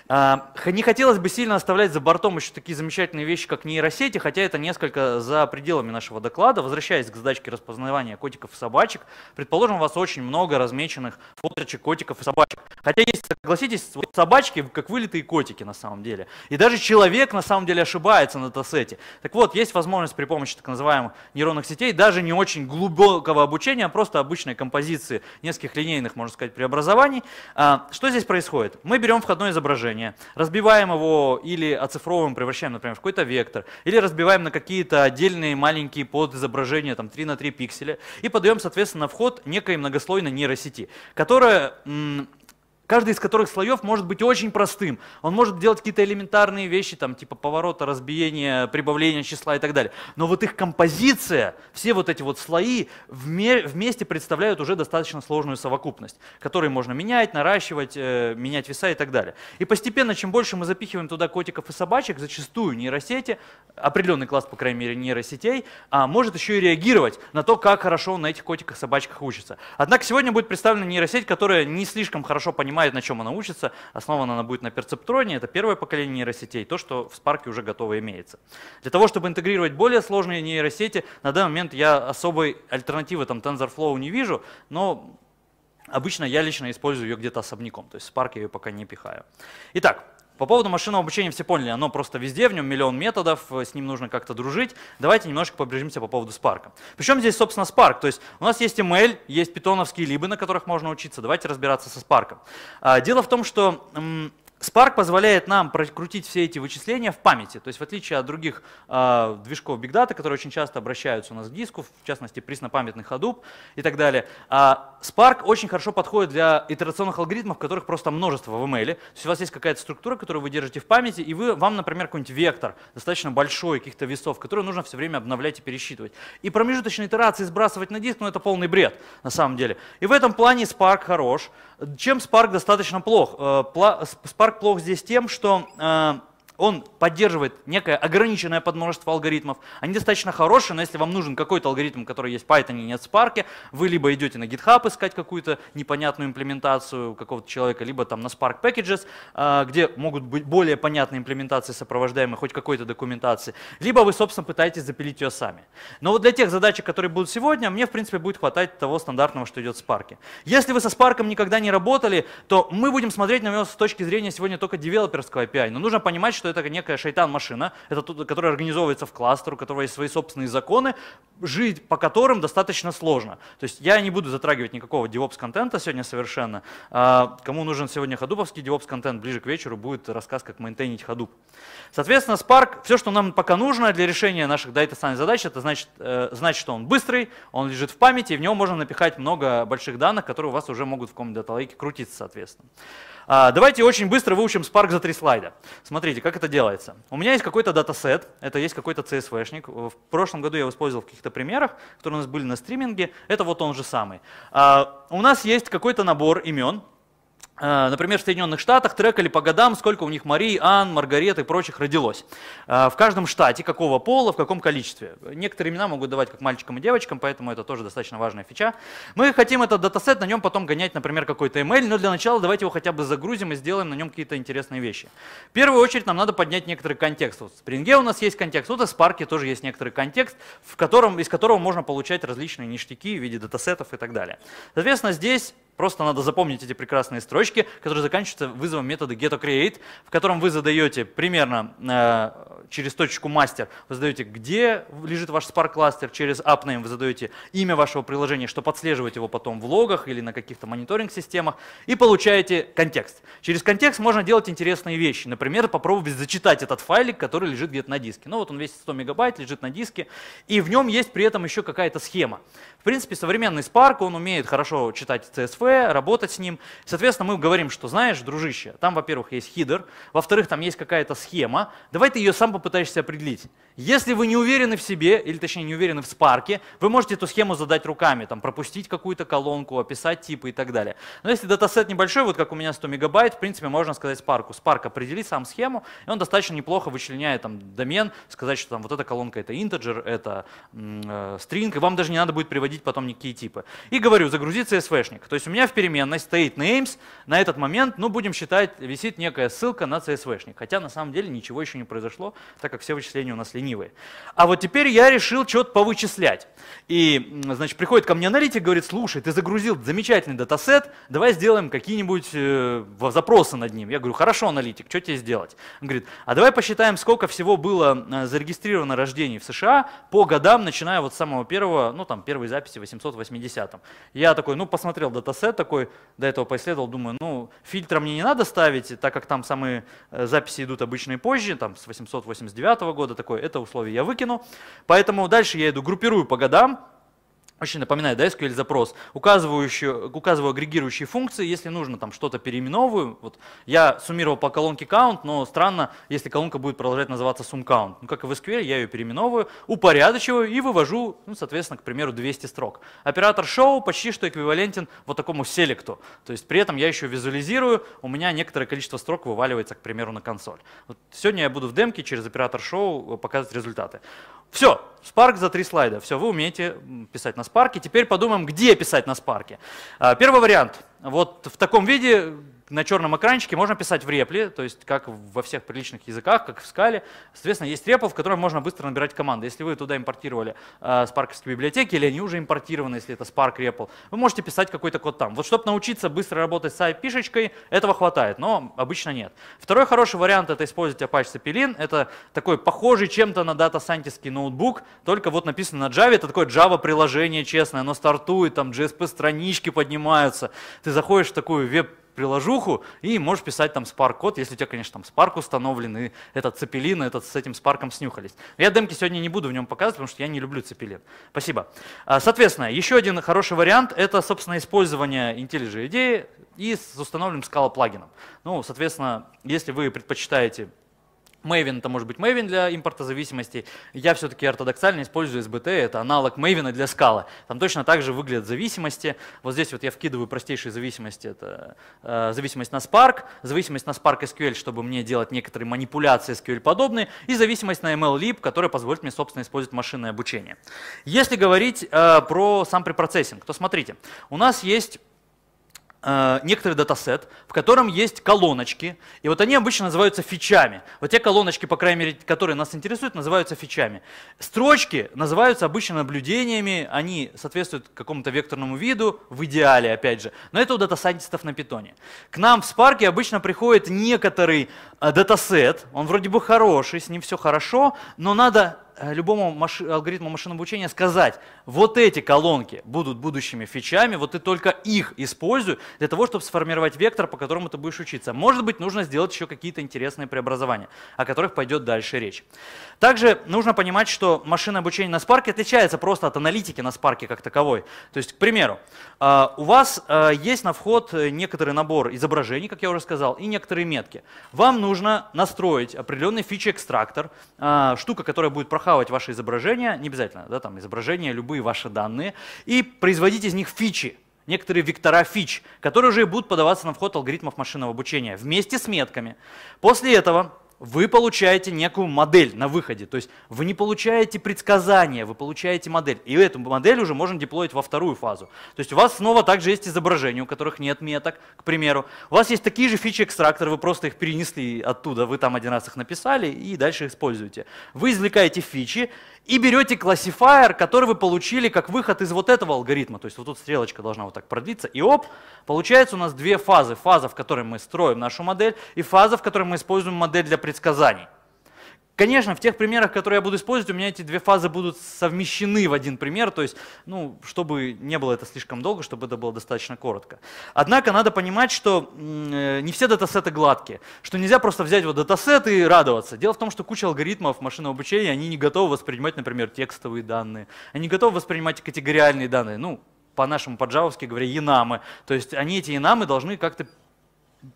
Speaker 1: А, не хотелось бы сильно оставлять за бортом еще такие замечательные вещи, как нейросети, хотя это несколько за пределами нашего доклада. Возвращаясь к задачке распознавания котиков и собачек, предположим, у вас очень много размеченных фоточек котиков и собачек. Хотя есть, согласитесь, собачки как вылитые котики на самом деле. И даже человек на самом деле ошибается на тассете. Так вот, есть возможность при помощи так называемых нейронных сетей даже не очень глубокого обучения, а просто обычной композиции нескольких линейных, можно сказать, преобразований. А, что здесь происходит? Мы берем входное изображение, разбиваем его или оцифровываем, превращаем, например, в какой-то вектор, или разбиваем на какие-то отдельные маленькие подизображения, там 3 на 3 пикселя, и подаем, соответственно, вход некой многослойной нейросети, которая Каждый из которых слоев может быть очень простым. Он может делать какие-то элементарные вещи, там, типа поворота, разбиения, прибавления числа и так далее. Но вот их композиция, все вот эти вот слои вместе представляют уже достаточно сложную совокупность, которую можно менять, наращивать, э, менять веса и так далее. И постепенно, чем больше мы запихиваем туда котиков и собачек, зачастую нейросети, определенный класс, по крайней мере, нейросетей, а, может еще и реагировать на то, как хорошо он на этих котиках и собачках учится. Однако сегодня будет представлена нейросеть, которая не слишком хорошо понимает, понимает, на чем она учится. Основана она будет на перцептроне, это первое поколение нейросетей, то, что в Spark уже готово имеется. Для того, чтобы интегрировать более сложные нейросети, на данный момент я особой альтернативы там, TensorFlow не вижу, но Обычно я лично использую ее где-то особняком, то есть Spark я ее пока не пихаю. Итак, по поводу машинного обучения все поняли, оно просто везде, в нем миллион методов, э, с ним нужно как-то дружить. Давайте немножко побережимся по поводу Spark. Причем здесь, собственно, Spark. То есть у нас есть ML, есть питоновские либы, на которых можно учиться. Давайте разбираться со Spark. А, дело в том, что Spark позволяет нам прокрутить все эти вычисления в памяти. То есть в отличие от других э, движков Big Data, которые очень часто обращаются у нас к диску, в частности приснопамятных Hadoop и так далее, э, Spark очень хорошо подходит для итерационных алгоритмов, которых просто множество в ML. То есть у вас есть какая-то структура, которую вы держите в памяти, и вы, вам, например, какой-нибудь вектор достаточно большой каких-то весов, который нужно все время обновлять и пересчитывать. И промежуточные итерации сбрасывать на диск, ну это полный бред на самом деле. И в этом плане Spark хорош. Чем Spark достаточно плох? Э, Spark плох здесь тем, что э, он поддерживает некое ограниченное подмножество алгоритмов. Они достаточно хорошие, но если вам нужен какой-то алгоритм, который есть в Python и нет в Spark, вы либо идете на GitHub искать какую-то непонятную имплементацию какого-то человека, либо там на Spark Packages, а, где могут быть более понятные имплементации, сопровождаемые хоть какой-то документацией, либо вы, собственно, пытаетесь запилить ее сами. Но вот для тех задач, которые будут сегодня, мне, в принципе, будет хватать того стандартного, что идет в Spark. Если вы со Spark никогда не работали, то мы будем смотреть на него с точки зрения сегодня только девелоперского API, но нужно понимать, что что это некая шайтан-машина, это тот, который организовывается в кластер, у которого есть свои собственные законы, жить по которым достаточно сложно. То есть я не буду затрагивать никакого DevOps-контента сегодня совершенно. А, кому нужен сегодня ходуповский DevOps-контент, ближе к вечеру будет рассказ, как мейнтейнить ходуп. Соответственно, Spark, все, что нам пока нужно для решения наших Data Science задач, это значит, э, значит, что он быстрый, он лежит в памяти, и в него можно напихать много больших данных, которые у вас уже могут в Common Data Lake крутиться, соответственно. А, давайте очень быстро выучим Spark за три слайда. Смотрите, как это делается. У меня есть какой-то датасет, это есть какой-то CSV-шник. В прошлом году я его использовал в каких-то примерах, которые у нас были на стриминге. Это вот он же самый. А, у нас есть какой-то набор имен, Э, например, в Соединенных Штатах трекали по годам, сколько у них Марии, Ан, Маргарет и прочих родилось. Э, в каждом штате, какого пола, в каком количестве. Некоторые имена могут давать как мальчикам и девочкам, поэтому это тоже достаточно важная фича. Мы хотим этот датасет, на нем потом гонять, например, какой-то ML, но для начала давайте его хотя бы загрузим и сделаем на нем какие-то интересные вещи. В первую очередь нам надо поднять некоторый контекст. Вот в Spring у нас есть контекст, вот в Spark тоже есть некоторый контекст, в котором, из которого можно получать различные ништяки в виде датасетов и так далее. Соответственно, здесь Просто надо запомнить эти прекрасные строчки, которые заканчиваются вызовом метода getOCreate, в котором вы задаете примерно э, через точку мастер, вы задаете, где лежит ваш Spark кластер, через AppName вы задаете имя вашего приложения, чтобы подслеживать его потом в логах или на каких-то мониторинг-системах, и получаете контекст. Через контекст можно делать интересные вещи. Например, попробовать зачитать этот файлик, который лежит где-то на диске. Ну вот он весит 100 мегабайт, лежит на диске, и в нем есть при этом еще какая-то схема. В принципе, современный Spark, он умеет хорошо читать CSV, ИП, работать с ним. Соответственно, мы говорим, что знаешь, дружище, там, во-первых, есть хидер, во-вторых, там есть какая-то схема, давай ты ее сам попытаешься определить. Если вы не уверены в себе, или точнее не уверены в спарке, вы можете эту схему задать руками, там, пропустить какую-то колонку, описать типы и так далее. Но если датасет небольшой, вот как у меня 100 мегабайт, в принципе, можно сказать спарку. Спарк определи сам схему, и он достаточно неплохо вычленяет там домен, сказать, что там вот эта колонка это integer, это э, string, и вам даже не надо будет приводить потом никакие типы. И говорю, загрузи CSV-шник. То есть у меня меня в переменной стоит names, на этот момент, ну, будем считать, висит некая ссылка на CSV-шник, хотя на самом деле ничего еще не произошло, так как все вычисления у нас ленивые. А вот теперь я решил что-то повычислять. И, значит, приходит ко мне аналитик, говорит, слушай, ты загрузил замечательный датасет, давай сделаем какие-нибудь э, запросы над ним. Я говорю, хорошо, аналитик, что тебе сделать? Он говорит, а давай посчитаем, сколько всего было э, зарегистрировано рождений в США по годам, начиная вот с самого первого, ну, там, первой записи в 880 -м. Я такой, ну, посмотрел датасет, планшет такой, до этого поисследовал, думаю, ну, фильтра мне не надо ставить, так как там самые э, записи идут обычные позже, там с 889 года такой, это условие я выкину. Поэтому дальше я иду, группирую по годам, очень напоминает, да, SQL запрос, указывающую, указываю агрегирующие функции, если нужно там что-то переименовываю. Вот я суммировал по колонке count, но странно, если колонка будет продолжать называться sum count. Ну, как и в SQL, я ее переименовываю, упорядочиваю и вывожу, ну, соответственно, к примеру, 200 строк. Оператор show почти что эквивалентен вот такому селекту. То есть при этом я еще визуализирую, у меня некоторое количество строк вываливается, к примеру, на консоль. Вот сегодня я буду в демке через оператор show э, показывать результаты. Все, Spark за три слайда. Все, вы умеете писать на Spark. Теперь подумаем, где писать на Spark. А, первый вариант. Вот в таком виде на черном экранчике можно писать в репле, то есть как во всех приличных языках, как в скале. Соответственно, есть репл, в котором можно быстро набирать команды. Если вы туда импортировали э, спарковские библиотеки, или они уже импортированы, если это Spark репл. вы можете писать какой-то код там. Вот чтобы научиться быстро работать с IP-шечкой, этого хватает, но обычно нет. Второй хороший вариант — это использовать Apache Zeppelin. Это такой похожий чем-то на Data Scientist ноутбук, только вот написано на Java. Это такое Java-приложение честное, оно стартует, там GSP-странички поднимаются. Ты заходишь в такую веб приложуху и можешь писать там Spark-код, если у тебя, конечно, там спарк установлен, и этот цепелин, этот с этим спарком снюхались. Я демки сегодня не буду в нем показывать, потому что я не люблю цепелин. Спасибо. А, соответственно, еще один хороший вариант – это, собственно, использование IntelliJ IDEA и с установленным скала плагином Ну, соответственно, если вы предпочитаете Maven это может быть Maven для импорта зависимостей. Я все-таки ортодоксально использую SBT, это аналог Maven для скала. Там точно так же выглядят зависимости. Вот здесь вот я вкидываю простейшие зависимости. Это э, зависимость на Spark, зависимость на Spark SQL, чтобы мне делать некоторые манипуляции SQL-подобные, и зависимость на MLlib, которая позволит мне, собственно, использовать машинное обучение. Если говорить э, про сам препроцессинг, то смотрите, у нас есть Э, некоторый датасет, в котором есть колоночки, и вот они обычно называются фичами. Вот те колоночки, по крайней мере, которые нас интересуют, называются фичами. Строчки называются обычно наблюдениями, они соответствуют какому-то векторному виду, в идеале, опять же. Но это у дата на питоне. К нам в Spark обычно приходит некоторый э, датасет, он вроде бы хороший, с ним все хорошо, но надо Э, любому маш... алгоритму машинного обучения сказать, вот эти колонки будут будущими фичами, вот ты только их используй для того, чтобы сформировать вектор, по которому ты будешь учиться. Может быть, нужно сделать еще какие-то интересные преобразования, о которых пойдет дальше речь. Также нужно понимать, что машинное обучение на Spark отличается просто от аналитики на Spark как таковой. То есть, к примеру, э, у вас э, есть на вход некоторый набор изображений, как я уже сказал, и некоторые метки. Вам нужно настроить определенный фичи-экстрактор, штука, которая будет проходить хавать ваше изображение, не обязательно, да, там изображение, любые ваши данные, и производить из них фичи, некоторые вектора фич, которые уже будут подаваться на вход алгоритмов машинного обучения вместе с метками. После этого вы получаете некую модель на выходе. То есть вы не получаете предсказания, вы получаете модель. И эту модель уже можно деплоить во вторую фазу. То есть у вас снова также есть изображения, у которых нет меток, к примеру. У вас есть такие же фичи экстракторы, вы просто их перенесли оттуда, вы там один раз их написали и дальше используете. Вы извлекаете фичи и берете классифайер, который вы получили как выход из вот этого алгоритма. То есть вот тут стрелочка должна вот так продлиться. И оп, получается у нас две фазы. Фаза, в которой мы строим нашу модель, и фаза, в которой мы используем модель для предсказаний. Конечно, в тех примерах, которые я буду использовать, у меня эти две фазы будут совмещены в один пример, то есть, ну, чтобы не было это слишком долго, чтобы это было достаточно коротко. Однако надо понимать, что э, не все датасеты гладкие, что нельзя просто взять вот датасет и радоваться. Дело в том, что куча алгоритмов машинного обучения, они не готовы воспринимать, например, текстовые данные, они готовы воспринимать категориальные данные, ну, по-нашему, по-джавовски говоря, янамы. То есть они эти янамы должны как-то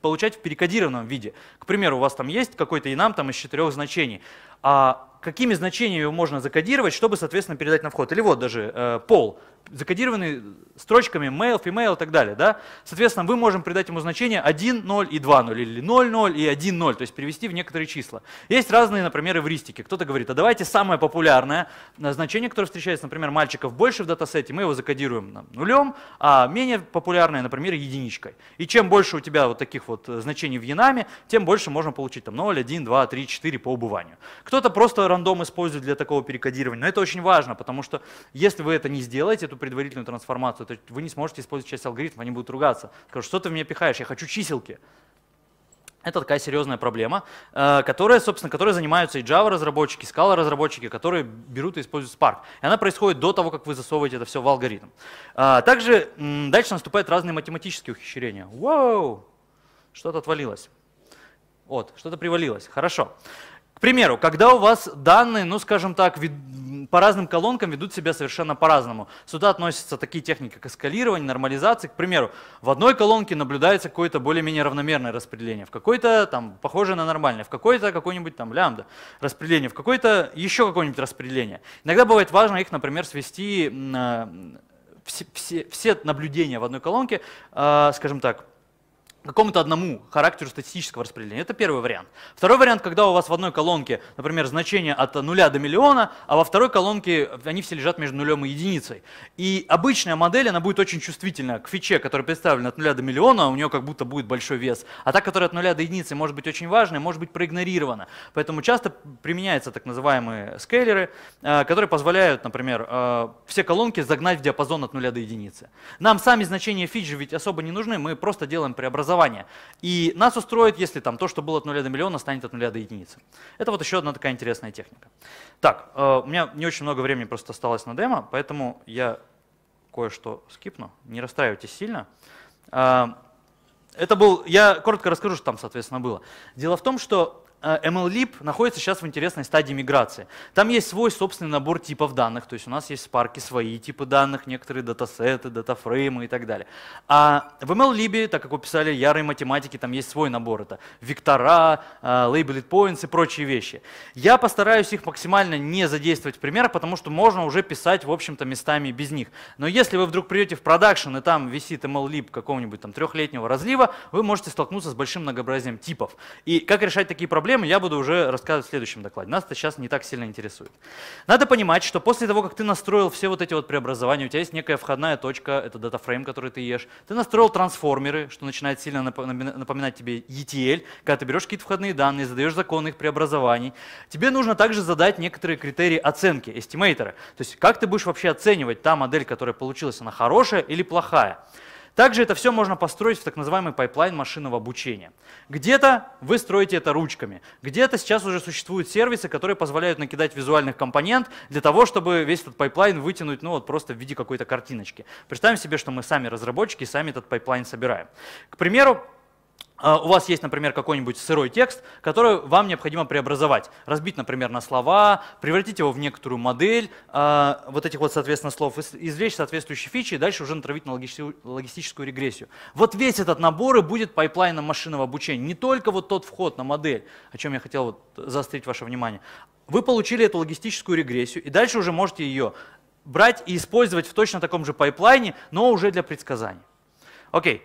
Speaker 1: получать в перекодированном виде. К примеру, у вас там есть какой-то инам там, из четырех значений, а какими значениями его можно закодировать, чтобы, соответственно, передать на вход. Или вот даже э, пол, закодированный строчками mail, female и так далее. Да? Соответственно, мы можем придать ему значение 1, 0 и 2, 0, или 0, 0 и 1, 0, то есть перевести в некоторые числа. Есть разные, например, эвристики. Кто-то говорит, а давайте самое популярное значение, которое встречается, например, мальчиков больше в датасете, мы его закодируем нулем, а менее популярное, например, единичкой. И чем больше у тебя вот таких вот э, значений в Янаме, тем больше можно получить там 0, 1, 2, 3, 4 по убыванию. Кто-то просто рандом используют для такого перекодирования. Но это очень важно, потому что если вы это не сделаете, эту предварительную трансформацию, то вы не сможете использовать часть алгоритма, они будут ругаться. Скажут, что ты в меня пихаешь, я хочу чиселки. Это такая серьезная проблема, э, которая, собственно, которой занимаются и Java-разработчики, Scala-разработчики, которые берут и используют Spark. И она происходит до того, как вы засовываете это все в алгоритм. Э, также дальше наступают разные математические ухищрения. Вау! Что-то отвалилось. Вот, что-то привалилось. Хорошо примеру, когда у вас данные, ну, скажем так, по разным колонкам ведут себя совершенно по-разному. Сюда относятся такие техники, как эскалирование, нормализация. К примеру, в одной колонке наблюдается какое-то более-менее равномерное распределение, в какой-то там похоже на нормальное, в какой-то какой-нибудь там лямбда распределение, в какой-то еще какое-нибудь распределение. Иногда бывает важно их, например, свести э, все, все, все наблюдения в одной колонке, э, скажем так, какому-то одному характеру статистического распределения. Это первый вариант. Второй вариант, когда у вас в одной колонке, например, значение от нуля до миллиона, а во второй колонке они все лежат между нулем и единицей. И обычная модель, она будет очень чувствительна к фиче, которая представлена от нуля до миллиона, у нее как будто будет большой вес. А та, которая от нуля до единицы, может быть очень важной, может быть проигнорирована. Поэтому часто применяются так называемые скейлеры, э, которые позволяют, например, э, все колонки загнать в диапазон от нуля до единицы. Нам сами значения фичи ведь особо не нужны, мы просто делаем преобразование образования. И нас устроит, если там то, что было от 0 до миллиона, станет от 0 до единицы. Это вот еще одна такая интересная техника. Так, э, у меня не очень много времени просто осталось на демо, поэтому я кое-что скипну. Не расстраивайтесь сильно. Э, это был, я коротко расскажу, что там, соответственно, было. Дело в том, что Э, MLLib находится сейчас в интересной стадии миграции. Там есть свой собственный набор типов данных, то есть у нас есть в парке свои типы данных, некоторые датасеты, датафреймы и так далее. А в MLLib, так как вы ярые математики, там есть свой набор, это вектора, э, labeled points и прочие вещи. Я постараюсь их максимально не задействовать в примерах, потому что можно уже писать, в общем-то, местами без них. Но если вы вдруг придете в продакшн и там висит MLLib какого-нибудь там трехлетнего разлива, вы можете столкнуться с большим многообразием типов. И как решать такие проблемы? проблемы я буду уже рассказывать в следующем докладе. Нас это сейчас не так сильно интересует. Надо понимать, что после того, как ты настроил все вот эти вот преобразования, у тебя есть некая входная точка, это датафрейм, который ты ешь, ты настроил трансформеры, что начинает сильно напоминать тебе ETL, когда ты берешь какие-то входные данные, задаешь законы их преобразований. Тебе нужно также задать некоторые критерии оценки, эстимейтера. То есть как ты будешь вообще оценивать, та модель, которая получилась, она хорошая или плохая. Также это все можно построить в так называемый пайплайн машинного обучения. Где-то вы строите это ручками, где-то сейчас уже существуют сервисы, которые позволяют накидать визуальных компонент для того, чтобы весь этот пайплайн вытянуть ну, вот просто в виде какой-то картиночки. Представим себе, что мы сами разработчики сами этот пайплайн собираем. К примеру, а, у вас есть, например, какой-нибудь сырой текст, который вам необходимо преобразовать. Разбить, например, на слова, превратить его в некоторую модель, э, вот этих вот, соответственно, слов, извлечь соответствующие фичи и дальше уже натравить на логистическую, логистическую регрессию. Вот весь этот набор и будет пайплайном машинного обучения. Не только вот тот вход на модель, о чем я хотел вот заострить ваше внимание. Вы получили эту логистическую регрессию, и дальше уже можете ее брать и использовать в точно таком же пайплайне, но уже для предсказаний. Окей,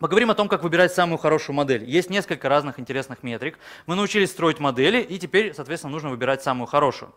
Speaker 1: Поговорим о том, как выбирать самую хорошую модель. Есть несколько разных интересных метрик. Мы научились строить модели, и теперь, соответственно, нужно выбирать самую хорошую.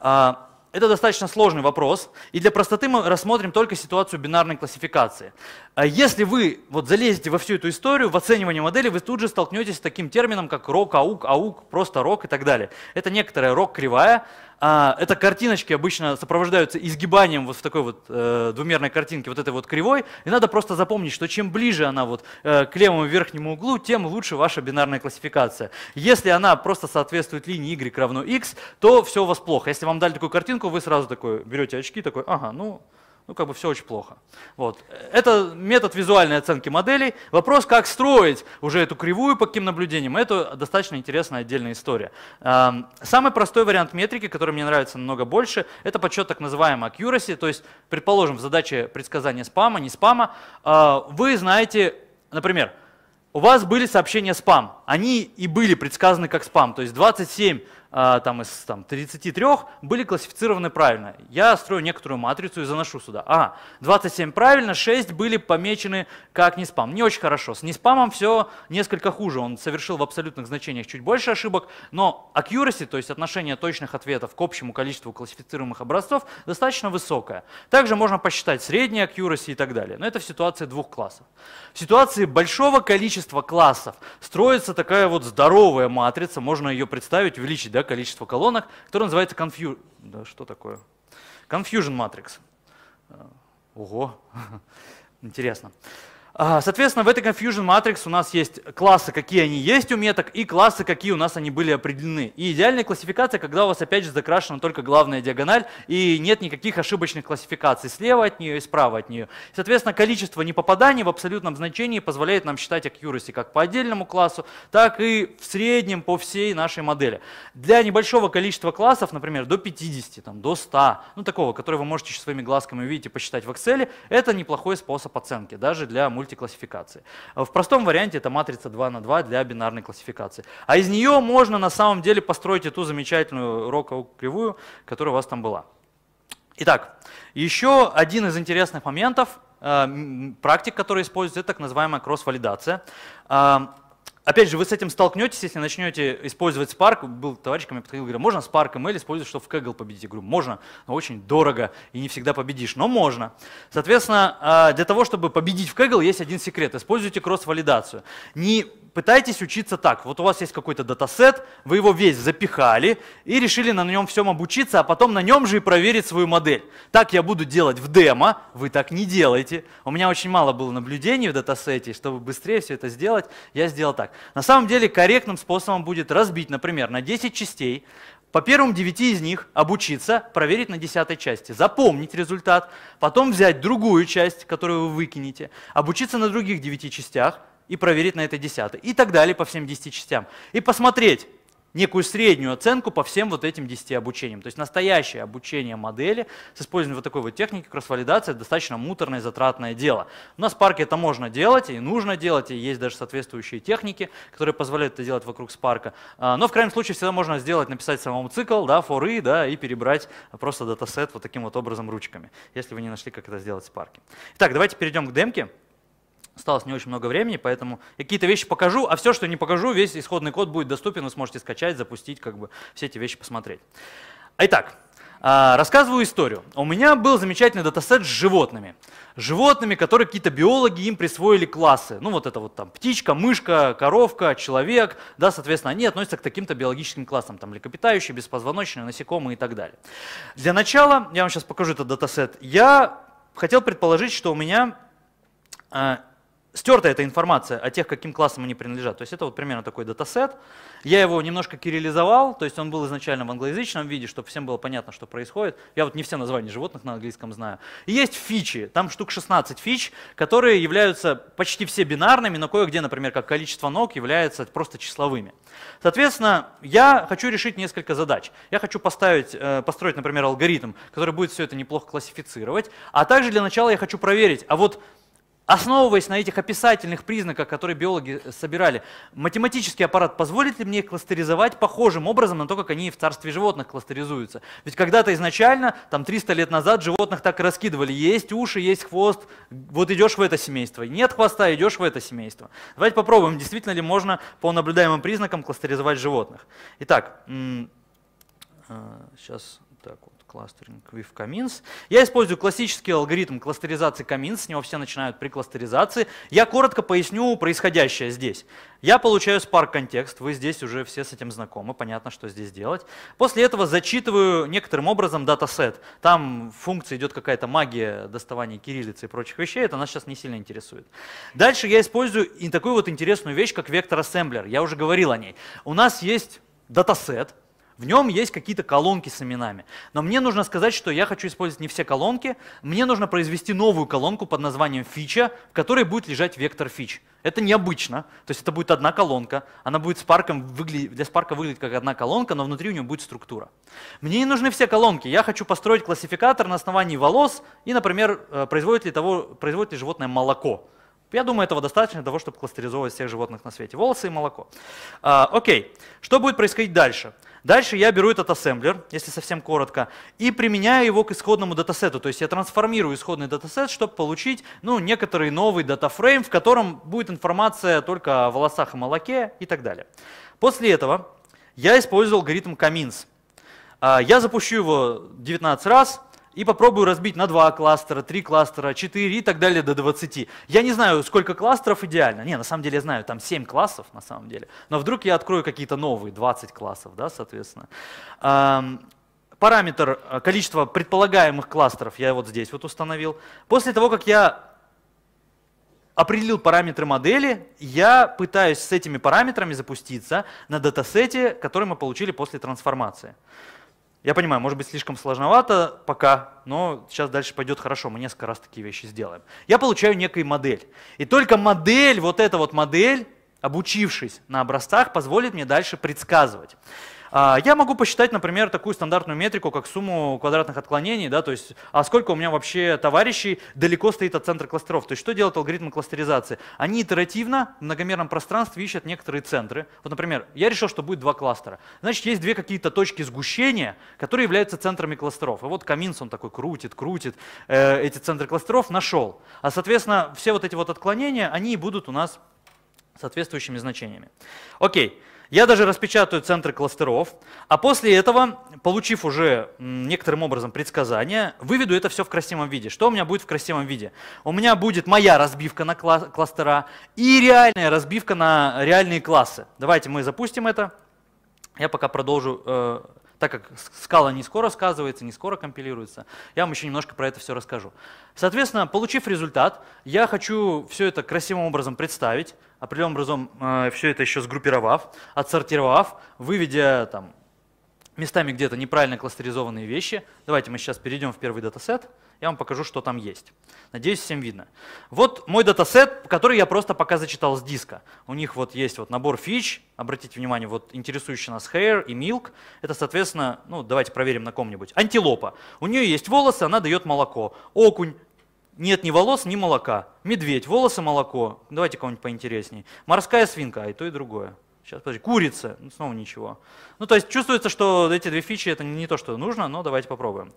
Speaker 1: А, это достаточно сложный вопрос, и для простоты мы рассмотрим только ситуацию бинарной классификации. А если вы вот залезете во всю эту историю, в оценивание модели, вы тут же столкнетесь с таким термином, как рок, аук, аук, просто рок и так далее. Это некоторая рок-кривая, а, это картиночки обычно сопровождаются изгибанием вот в такой вот э, двумерной картинке, вот этой вот кривой. И надо просто запомнить, что чем ближе она вот э, к левому верхнему углу, тем лучше ваша бинарная классификация. Если она просто соответствует линии y равно x, то все у вас плохо. Если вам дали такую картинку, вы сразу такой берете очки, такой, ага, ну ну как бы все очень плохо. Вот. Это метод визуальной оценки моделей. Вопрос, как строить уже эту кривую по каким наблюдениям, это достаточно интересная отдельная история. Эм, самый простой вариант метрики, который мне нравится намного больше, это подсчет так называемой accuracy, то есть, предположим, в задаче предсказания спама, не спама, э, вы знаете, например, у вас были сообщения спам, они и были предсказаны как спам, то есть 27 а, там, из там, 33 были классифицированы правильно. Я строю некоторую матрицу и заношу сюда. А, 27 правильно, 6 были помечены как не спам. Не очень хорошо. С не спамом все несколько хуже. Он совершил в абсолютных значениях чуть больше ошибок, но accuracy, то есть отношение точных ответов к общему количеству классифицируемых образцов, достаточно высокое. Также можно посчитать средние accuracy и так далее. Но это в ситуации двух классов. В ситуации большого количества классов строится такая вот здоровая матрица, можно ее представить, увеличить, да, количество колонок, которое называется confusion. Да, что такое? Confusion matrix. Э, ого, [LAUGHS] интересно. А, соответственно, в этой Confusion Matrix у нас есть классы, какие они есть у меток, и классы, какие у нас они были определены. И идеальная классификация, когда у вас опять же закрашена только главная диагональ, и нет никаких ошибочных классификаций слева от нее и справа от нее. Соответственно, количество непопаданий в абсолютном значении позволяет нам считать accuracy как по отдельному классу, так и в среднем по всей нашей модели. Для небольшого количества классов, например, до 50, там, до 100, ну такого, который вы можете еще своими глазками увидеть и посчитать в Excel, это неплохой способ оценки, даже для мультипликации мультиклассификации. В простом варианте это матрица 2 на 2 для бинарной классификации. А из нее можно на самом деле построить эту замечательную роковую кривую, которая у вас там была. Итак, еще один из интересных моментов э, практик, которые используются, это так называемая кросс-валидация. Э, Опять же, вы с этим столкнетесь, если начнете использовать Spark. Был товарищ ко мне подходил, говорил, можно Spark ML использовать, чтобы в Kaggle победить? Я говорю, можно, но очень дорого и не всегда победишь, но можно. Соответственно, а, для того, чтобы победить в Kaggle, есть один секрет. Используйте кросс-валидацию. Не пытайтесь учиться так. Вот у вас есть какой-то датасет, вы его весь запихали и решили на нем всем обучиться, а потом на нем же и проверить свою модель. Так я буду делать в демо, вы так не делаете. У меня очень мало было наблюдений в датасете, чтобы быстрее все это сделать, я сделал так. На самом деле корректным способом будет разбить, например, на 10 частей, по первым девяти из них обучиться, проверить на десятой части, запомнить результат, потом взять другую часть, которую вы выкинете, обучиться на других девяти частях, и проверить на этой 10. И так далее по всем 10 частям. И посмотреть некую среднюю оценку по всем вот этим 10 обучениям. То есть настоящее обучение модели с использованием вот такой вот техники кросс-валидация достаточно муторное и затратное дело. У нас в парке это можно делать и нужно делать, и есть даже соответствующие техники, которые позволяют это делать вокруг спарка. А, но в крайнем случае всегда можно сделать, написать самому цикл, да, форы, да, и перебрать просто датасет вот таким вот образом ручками, если вы не нашли, как это сделать в парке. Итак, давайте перейдем к демке. Осталось не очень много времени, поэтому какие-то вещи покажу, а все, что не покажу, весь исходный код будет доступен, вы сможете скачать, запустить, как бы все эти вещи посмотреть. Итак, а, рассказываю историю. У меня был замечательный датасет с животными. Животными, которые какие-то биологи им присвоили классы. Ну вот это вот там птичка, мышка, коровка, человек. Да, соответственно, они относятся к таким-то биологическим классам. Там млекопитающие, беспозвоночные, насекомые и так далее. Для начала, я вам сейчас покажу этот датасет, я хотел предположить, что у меня а, стерта эта информация о тех, каким классам они принадлежат. То есть это вот примерно такой датасет. Я его немножко кириллизовал, то есть он был изначально в англоязычном виде, чтобы всем было понятно, что происходит. Я вот не все названия животных на английском знаю. И есть фичи, там штук 16 фич, которые являются почти все бинарными, но кое-где, например, как количество ног, являются просто числовыми. Соответственно, я хочу решить несколько задач. Я хочу поставить, э, построить, например, алгоритм, который будет все это неплохо классифицировать, а также для начала я хочу проверить, а вот Основываясь на этих описательных признаках, которые биологи собирали, математический аппарат позволит ли мне их кластеризовать похожим образом на то, как они в царстве животных кластеризуются? Ведь когда-то изначально, там 300 лет назад, животных так и раскидывали. Есть уши, есть хвост, вот идешь в это семейство. Нет хвоста, идешь в это семейство. Давайте попробуем, действительно ли можно по наблюдаемым признакам кластеризовать животных. Итак, сейчас э, так вот. Кластеринг with commins. Я использую классический алгоритм кластеризации commins, с него все начинают при кластеризации. Я коротко поясню происходящее здесь. Я получаю Spark контекст, вы здесь уже все с этим знакомы, понятно, что здесь делать. После этого зачитываю некоторым образом датасет. Там в функции идет какая-то магия доставания кириллицы и прочих вещей, это нас сейчас не сильно интересует. Дальше я использую и такую вот интересную вещь, как вектор ассемблер. Я уже говорил о ней. У нас есть датасет, в нем есть какие-то колонки с именами. Но мне нужно сказать, что я хочу использовать не все колонки. Мне нужно произвести новую колонку под названием фича, в которой будет лежать вектор фич. Это необычно. То есть это будет одна колонка. Она будет спарком выглядеть, для спарка выглядеть как одна колонка, но внутри у нее будет структура. Мне не нужны все колонки. Я хочу построить классификатор на основании волос и, например, э, производит ли, того, производит ли животное молоко. Я думаю, этого достаточно для того, чтобы кластеризовать всех животных на свете. Волосы и молоко. А, окей, что будет происходить дальше? Дальше я беру этот ассемблер, если совсем коротко, и применяю его к исходному датасету. То есть я трансформирую исходный датасет, чтобы получить ну, некоторый новый датафрейм, в котором будет информация только о волосах и молоке и так далее. После этого я использую алгоритм Каминс. Я запущу его 19 раз, и попробую разбить на два кластера, три кластера, четыре и так далее до 20. Я не знаю, сколько кластеров идеально. Не, на самом деле я знаю, там 7 классов на самом деле. Но вдруг я открою какие-то новые, 20 классов, да, соответственно. Параметр э, количества предполагаемых кластеров я вот здесь вот установил. После того, как я определил параметры модели, я пытаюсь с этими параметрами запуститься на датасете, который мы получили после трансформации. Я понимаю, может быть, слишком сложновато пока, но сейчас дальше пойдет хорошо, мы несколько раз такие вещи сделаем. Я получаю некую модель. И только модель, вот эта вот модель, обучившись на образцах, позволит мне дальше предсказывать. А, я могу посчитать, например, такую стандартную метрику, как сумму квадратных отклонений, да, то есть, а сколько у меня вообще товарищей далеко стоит от центра кластеров. То есть, что делают алгоритмы кластеризации? Они итеративно в многомерном пространстве ищут некоторые центры. Вот, например, я решил, что будет два кластера. Значит, есть две какие-то точки сгущения, которые являются центрами кластеров. И вот Каминс, он такой крутит, крутит э, эти центры кластеров, нашел. А, соответственно, все вот эти вот отклонения, они и будут у нас соответствующими значениями. Окей. Я даже распечатаю центры кластеров, а после этого, получив уже некоторым образом предсказания, выведу это все в красивом виде. Что у меня будет в красивом виде? У меня будет моя разбивка на кластера и реальная разбивка на реальные классы. Давайте мы запустим это. Я пока продолжу э, так как скала не скоро сказывается, не скоро компилируется, я вам еще немножко про это все расскажу. Соответственно, получив результат, я хочу все это красивым образом представить, определенным образом э, все это еще сгруппировав, отсортировав, выведя там местами где-то неправильно кластеризованные вещи. Давайте мы сейчас перейдем в первый датасет. Я вам покажу, что там есть. Надеюсь, всем видно. Вот мой датасет, который я просто пока зачитал с диска. У них вот есть вот набор фич. Обратите внимание, вот интересующий нас hair и milk. Это, соответственно, ну давайте проверим на ком-нибудь. Антилопа. У нее есть волосы, она дает молоко. Окунь, нет ни волос, ни молока. Медведь, волосы, молоко. Давайте кого-нибудь поинтереснее. Морская свинка, и то, и другое. Сейчас, подожди, курица, ну, снова ничего. Ну, то есть чувствуется, что эти две фичи это не то, что нужно, но давайте попробуем.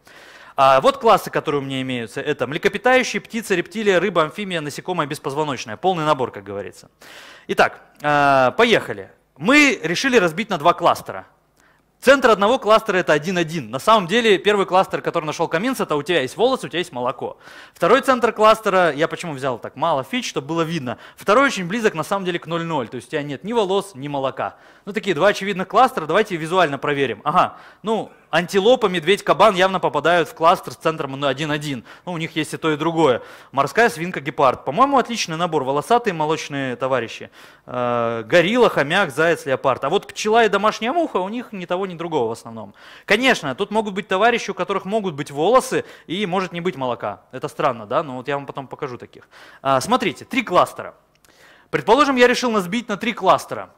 Speaker 1: А вот классы, которые у меня имеются. Это млекопитающие, птицы, рептилия, рыба, амфимия, насекомое, беспозвоночное. Полный набор, как говорится. Итак, а, поехали. Мы решили разбить на два кластера. Центр одного кластера это 1.1. На самом деле, первый кластер, который нашел Каминс, это у тебя есть волосы, у тебя есть молоко. Второй центр кластера, я почему взял так мало фич, чтобы было видно. Второй очень близок на самом деле к 0.0, то есть у тебя нет ни волос, ни молока. Ну такие два очевидных кластера, давайте визуально проверим. Ага, ну антилопа, медведь, кабан явно попадают в кластер с центром 1-1. Ну, у них есть и то, и другое. Морская свинка, гепард. По-моему, отличный набор. Волосатые молочные товарищи. Э, горилла, хомяк, заяц, леопард. А вот пчела и домашняя муха у них ни того, ни другого в основном. Конечно, тут могут быть товарищи, у которых могут быть волосы и может не быть молока. Это странно, да? Но вот я вам потом покажу таких. Э, смотрите, три кластера. Предположим, я решил нас бить на три кластера.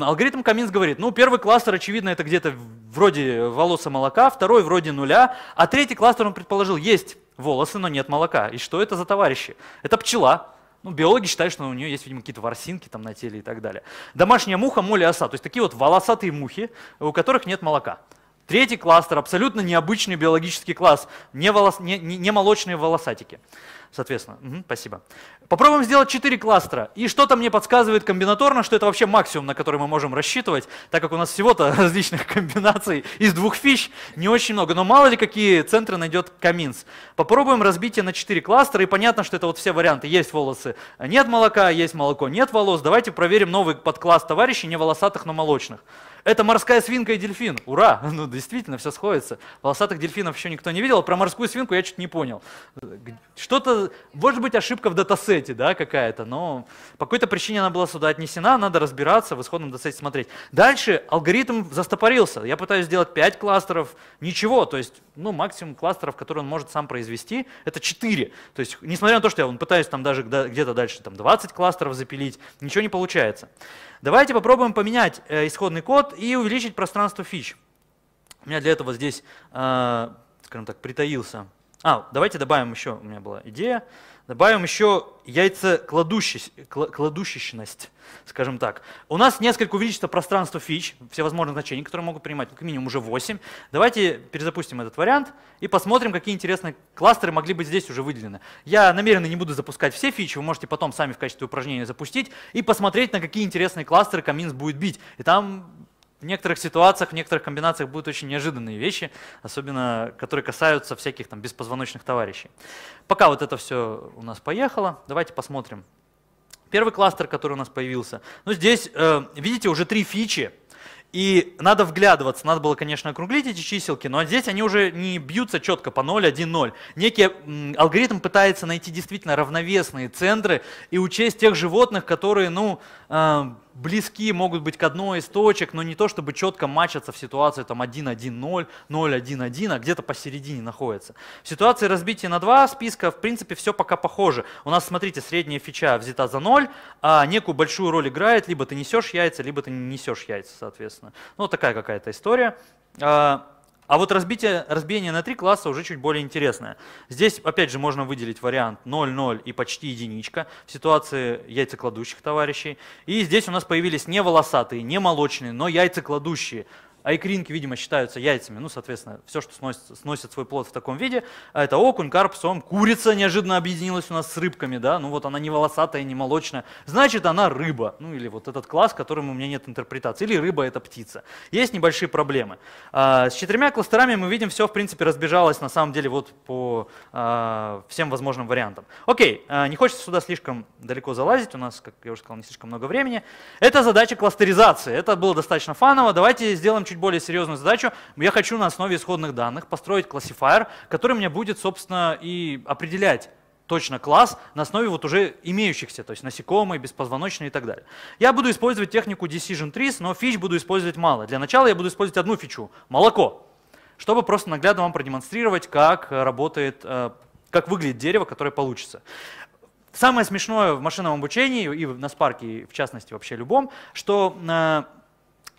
Speaker 1: Алгоритм Каминс говорит, ну первый кластер, очевидно, это где-то вроде волоса молока, второй вроде нуля, а третий кластер, он предположил, есть волосы, но нет молока. И что это за товарищи? Это пчела. Ну, биологи считают, что у нее есть, видимо, какие-то ворсинки там на теле и так далее. Домашняя муха, моли оса, то есть такие вот волосатые мухи, у которых нет молока. Третий кластер, абсолютно необычный биологический класс, не, волос, не, не, не молочные волосатики. Соответственно, угу, спасибо. Попробуем сделать 4 кластера. И что-то мне подсказывает комбинаторно, что это вообще максимум, на который мы можем рассчитывать, так как у нас всего-то [LAUGHS] различных комбинаций из двух фищ не очень много. Но мало ли какие центры найдет Каминс. Попробуем разбитие на 4 кластера. И понятно, что это вот все варианты. Есть волосы, нет молока, есть молоко, нет волос. Давайте проверим новый подкласс товарищей, не волосатых, но молочных. Это морская свинка и дельфин. Ура! [LAUGHS] Ну, действительно, все сходится. Волосатых дельфинов еще никто не видел. Про морскую свинку я чуть не понял. Что-то, может быть, ошибка в датасете, да, какая-то, но по какой-то причине она была сюда отнесена, надо разбираться, в исходном датасете смотреть. Дальше алгоритм застопорился. Я пытаюсь сделать 5 кластеров, ничего, то есть, ну, максимум кластеров, которые он может сам произвести, это 4. То есть, несмотря на то, что я пытаюсь там даже где-то дальше там 20 кластеров запилить, ничего не получается. Давайте попробуем поменять э, исходный код и увеличить пространство фич. У меня для этого здесь, э, скажем так, притаился. А, давайте добавим еще, у меня была идея. Добавим еще яйца кладущечность, скажем так. У нас несколько увеличится пространство фич, всевозможных значений, которые могут принимать, ну, как минимум уже 8. Давайте перезапустим этот вариант и посмотрим, какие интересные кластеры могли быть здесь уже выделены. Я намеренно не буду запускать все фичи, вы можете потом сами в качестве упражнения запустить и посмотреть, на какие интересные кластеры Каминс будет бить. И там в некоторых ситуациях, в некоторых комбинациях будут очень неожиданные вещи, особенно которые касаются всяких там беспозвоночных товарищей. Пока вот это все у нас поехало, давайте посмотрим. Первый кластер, который у нас появился. Ну, здесь, э, видите, уже три фичи, и надо вглядываться, надо было, конечно, округлить эти чиселки, но здесь они уже не бьются четко по 0, 1, 0. Некий алгоритм пытается найти действительно равновесные центры и учесть тех животных, которые, ну, э, близки могут быть к одной из точек, но не то, чтобы четко матчаться в ситуации там 1-1-0, 0-1-1, а где-то посередине находится. В ситуации разбития на два списка, в принципе, все пока похоже. У нас, смотрите, средняя фича взята за 0, а некую большую роль играет, либо ты несешь яйца, либо ты не несешь яйца, соответственно. Ну, такая какая-то история. А, а вот разбитие, разбиение на три класса уже чуть более интересное. Здесь, опять же, можно выделить вариант 0,0 и почти единичка в ситуации яйцекладущих товарищей. И здесь у нас появились не волосатые, не молочные, но яйцекладущие а икринки, видимо, считаются яйцами, ну, соответственно, все, что сносит, сносит свой плод в таком виде, а это окунь, карп, сом, курица неожиданно объединилась у нас с рыбками, да, ну вот она не волосатая, не молочная, значит, она рыба, ну, или вот этот класс, которому у меня нет интерпретации, или рыба – это птица. Есть небольшие проблемы. А, с четырьмя кластерами мы видим, все, в принципе, разбежалось, на самом деле, вот по а, всем возможным вариантам. Окей, а, не хочется сюда слишком далеко залазить, у нас, как я уже сказал, не слишком много времени. Это задача кластеризации, это было достаточно фаново, давайте сделаем чуть чуть более серьезную задачу. Я хочу на основе исходных данных построить классифайер, который мне будет, собственно, и определять, точно класс на основе вот уже имеющихся, то есть насекомые, беспозвоночные и так далее. Я буду использовать технику Decision Trees, но фич буду использовать мало. Для начала я буду использовать одну фичу – молоко, чтобы просто наглядно вам продемонстрировать, как работает, э, как выглядит дерево, которое получится. Самое смешное в машинном обучении и на спарке, в частности, вообще любом, что э,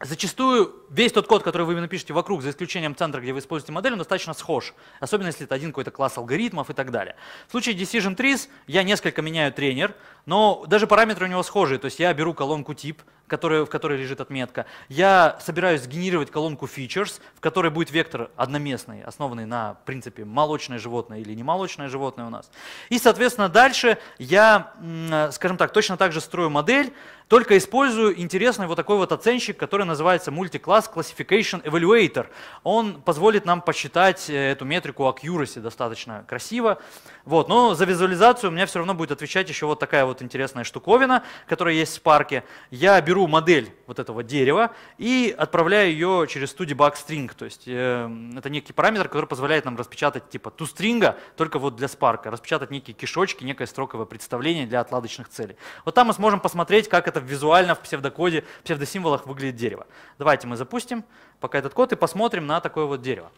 Speaker 1: Зачастую весь тот код, который вы напишете вокруг, за исключением центра, где вы используете модель, он достаточно схож, особенно если это один какой-то класс алгоритмов и так далее. В случае Decision Trees я несколько меняю тренер, но даже параметры у него схожие. То есть я беру колонку тип, который, в которой лежит отметка. Я собираюсь сгенерировать колонку features, в которой будет вектор одноместный, основанный на принципе молочное животное или немолочное животное у нас. И, соответственно, дальше я, скажем так, точно так же строю модель, только использую интересный вот такой вот оценщик, который называется Multiclass Classification Evaluator. Он позволит нам посчитать э, эту метрику accuracy достаточно красиво. Вот, но за визуализацию у меня все равно будет отвечать еще вот такая вот вот интересная штуковина, которая есть в парке. Я беру модель вот этого дерева и отправляю ее через ToDebug string. То есть э, это некий параметр, который позволяет нам распечатать типа ту стринга, только вот для Spark, распечатать некие кишочки, некое строковое представление для отладочных целей. Вот там мы сможем посмотреть, как это визуально в псевдокоде, в псевдосимволах выглядит дерево. Давайте мы запустим пока этот код и посмотрим на такое вот дерево.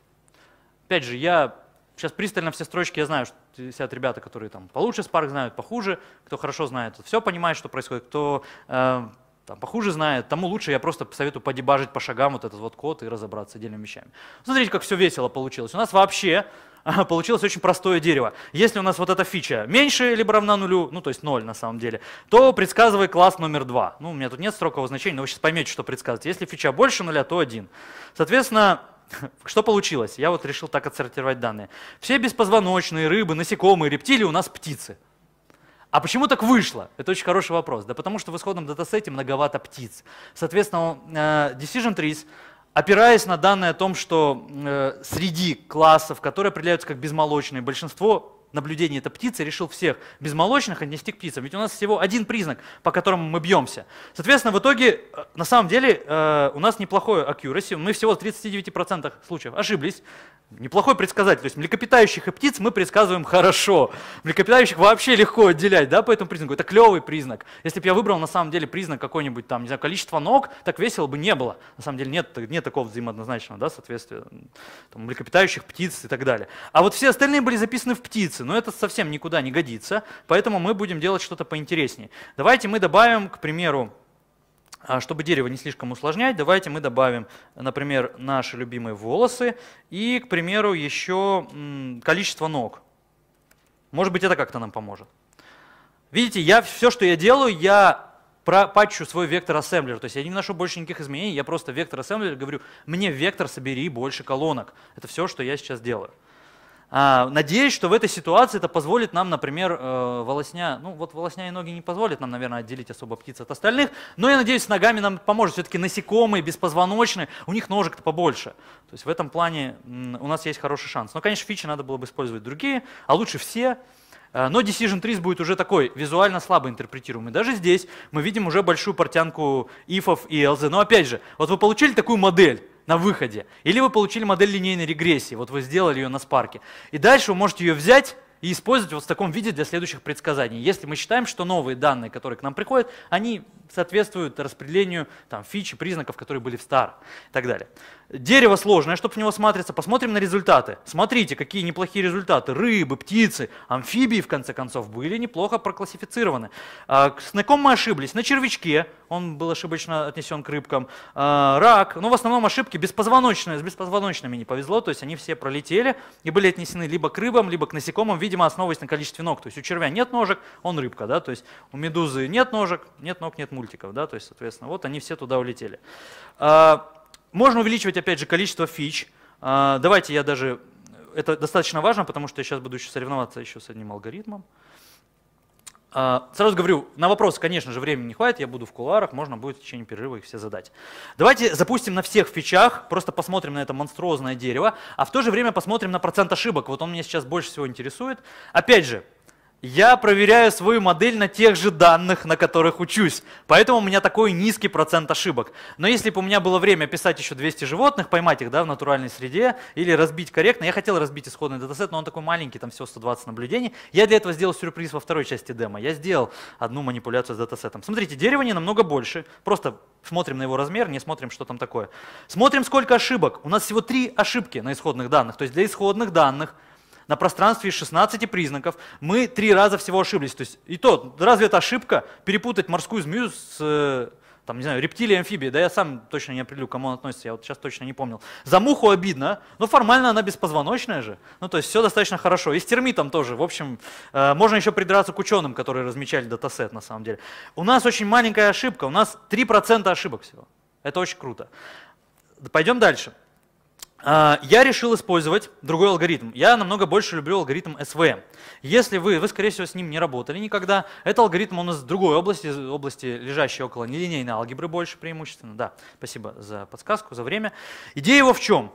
Speaker 1: Опять же, я сейчас пристально все строчки, я знаю, что сидят ребята, которые там получше Spark знают, похуже, кто хорошо знает, все понимает, что происходит, кто э, там, похуже знает, тому лучше я просто советую подебажить по шагам вот этот вот код и разобраться отдельными вещами. Смотрите, как все весело получилось. У нас вообще [LAUGHS] получилось очень простое дерево. Если у нас вот эта фича меньше либо равна нулю, ну то есть ноль на самом деле, то предсказывай класс номер два. Ну у меня тут нет строкового значения, но вы сейчас поймете, что предсказывать. Если фича больше нуля, то один. Соответственно, [LAUGHS] Что получилось? Я вот решил так отсортировать данные. Все беспозвоночные, рыбы, насекомые, рептилии у нас птицы. А почему так вышло? Это очень хороший вопрос. Да потому что в исходном датасете многовато птиц. Соответственно, э, Decision Trees, опираясь на данные о том, что э, среди классов, которые определяются как безмолочные, большинство наблюдение это птицы, решил всех безмолочных отнести к птицам. Ведь у нас всего один признак, по которому мы бьемся. Соответственно, в итоге, э, на самом деле, э, у нас неплохое accuracy, мы всего в 39% случаев ошиблись. Неплохой предсказатель, то есть млекопитающих и птиц мы предсказываем хорошо. Млекопитающих вообще легко отделять, да, по этому признаку. Это клевый признак. Если бы я выбрал на самом деле признак какой-нибудь там, не знаю, количество ног, так весело бы не было. На самом деле нет, нет такого взаимооднозначного, да, соответствия там, млекопитающих, птиц и так далее. А вот все остальные были записаны в птицы но это совсем никуда не годится, поэтому мы будем делать что-то поинтереснее. Давайте мы добавим, к примеру, а, чтобы дерево не слишком усложнять, давайте мы добавим, например, наши любимые волосы и, к примеру, еще количество ног. Может быть, это как-то нам поможет. Видите, я все, что я делаю, я патчу свой вектор ассемблер. То есть я не вношу больше никаких изменений, я просто вектор ассемблер говорю, мне вектор собери больше колонок. Это все, что я сейчас делаю. А, надеюсь, что в этой ситуации это позволит нам, например, э, волосня, ну вот волосня и ноги не позволят нам, наверное, отделить особо птиц от остальных, но я надеюсь, с ногами нам поможет. Все-таки насекомые, беспозвоночные, у них ножек-то побольше. То есть в этом плане у нас есть хороший шанс. Но, конечно, фичи надо было бы использовать другие, а лучше все. Э, но Decision Trees будет уже такой, визуально слабо интерпретируемый. Даже здесь мы видим уже большую портянку ифов и ЛЗ. Но опять же, вот вы получили такую модель, на выходе. Или вы получили модель линейной регрессии, вот вы сделали ее на спарке. И дальше вы можете ее взять и использовать вот в таком виде для следующих предсказаний. Если мы считаем, что новые данные, которые к нам приходят, они соответствуют распределению там, фич и признаков, которые были в стар и так далее. Дерево сложное, чтобы в него смотреться. Посмотрим на результаты. Смотрите, какие неплохие результаты. Рыбы, птицы, амфибии, в конце концов, были неплохо проклассифицированы. На ком мы ошиблись? На червячке, он был ошибочно отнесен к рыбкам. А, рак, но ну, в основном ошибки беспозвоночные, с беспозвоночными не повезло, то есть они все пролетели и были отнесены либо к рыбам, либо к насекомым, видимо, основываясь на количестве ног. То есть у червя нет ножек, он рыбка, да, то есть у медузы нет ножек, нет ног, нет мультиков, да, то есть, соответственно, вот они все туда улетели. А, можно увеличивать, опять же, количество фич. А, давайте я даже... Это достаточно важно, потому что я сейчас буду еще соревноваться еще с одним алгоритмом. А, сразу говорю, на вопросы, конечно же, времени не хватит, я буду в куларах, можно будет в течение перерыва их все задать. Давайте запустим на всех фичах, просто посмотрим на это монструозное дерево, а в то же время посмотрим на процент ошибок. Вот он меня сейчас больше всего интересует. Опять же, я проверяю свою модель на тех же данных, на которых учусь. Поэтому у меня такой низкий процент ошибок. Но если бы у меня было время писать еще 200 животных, поймать их да, в натуральной среде или разбить корректно, я хотел разбить исходный датасет, но он такой маленький, там всего 120 наблюдений. Я для этого сделал сюрприз во второй части демо. Я сделал одну манипуляцию с датасетом. Смотрите, дерево не намного больше. Просто смотрим на его размер, не смотрим, что там такое. Смотрим, сколько ошибок. У нас всего три ошибки на исходных данных. То есть для исходных данных – на пространстве из 16 признаков, мы три раза всего ошиблись. То есть и то, разве это ошибка перепутать морскую змею с э, там, не знаю, рептилии, амфибии, да я сам точно не определю, к кому он относится, я вот сейчас точно не помнил. За муху обидно, но формально она беспозвоночная же, ну то есть все достаточно хорошо. И с термитом тоже, в общем, э, можно еще придраться к ученым, которые размечали датасет на самом деле. У нас очень маленькая ошибка, у нас 3% ошибок всего. Это очень круто. Пойдем дальше. А, я решил использовать другой алгоритм. Я намного больше люблю алгоритм СВМ. Если вы, вы, скорее всего, с ним не работали никогда, это алгоритм у нас другой области, области, лежащей около нелинейной алгебры больше преимущественно. Да, спасибо за подсказку, за время. Идея его в чем?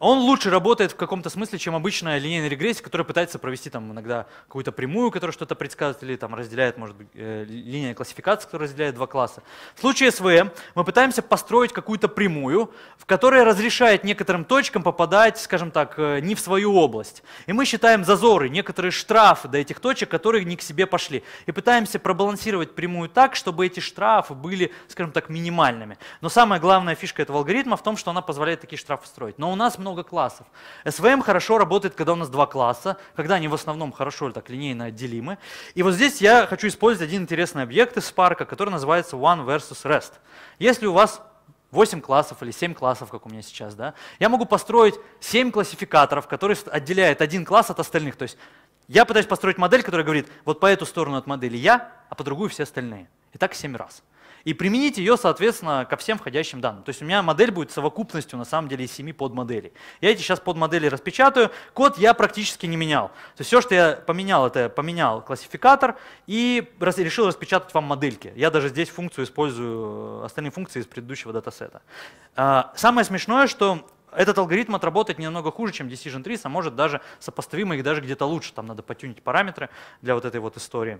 Speaker 1: он лучше работает в каком-то смысле, чем обычная линейная регрессия, которая пытается провести там иногда какую-то прямую, которая что-то предсказывает, или там разделяет, может быть, э, линия классификации, которая разделяет два класса. В случае СВМ мы пытаемся построить какую-то прямую, в которой разрешает некоторым точкам попадать, скажем так, э, не в свою область. И мы считаем зазоры, некоторые штрафы до этих точек, которые не к себе пошли. И пытаемся пробалансировать прямую так, чтобы эти штрафы были, скажем так, минимальными. Но самая главная фишка этого алгоритма в том, что она позволяет такие штрафы строить. Но у нас много много классов. СВМ хорошо работает, когда у нас два класса, когда они в основном хорошо так линейно отделимы. И вот здесь я хочу использовать один интересный объект из Spark, который называется One versus REST. Если у вас 8 классов или 7 классов, как у меня сейчас, да, я могу построить 7 классификаторов, которые отделяют один класс от остальных. То есть я пытаюсь построить модель, которая говорит, вот по эту сторону от модели я, а по другую все остальные. И так 7 раз и применить ее, соответственно, ко всем входящим данным. То есть у меня модель будет совокупностью, на самом деле, из 7 подмоделей. Я эти сейчас подмодели распечатаю. Код я практически не менял. То есть все, что я поменял, это поменял классификатор и решил распечатать вам модельки. Я даже здесь функцию использую, э, остальные функции из предыдущего датасета. А, самое смешное, что этот алгоритм отработает немного хуже, чем Decision Trees, а может даже сопоставимо их даже где-то лучше. Там надо потюнить параметры для вот этой вот истории.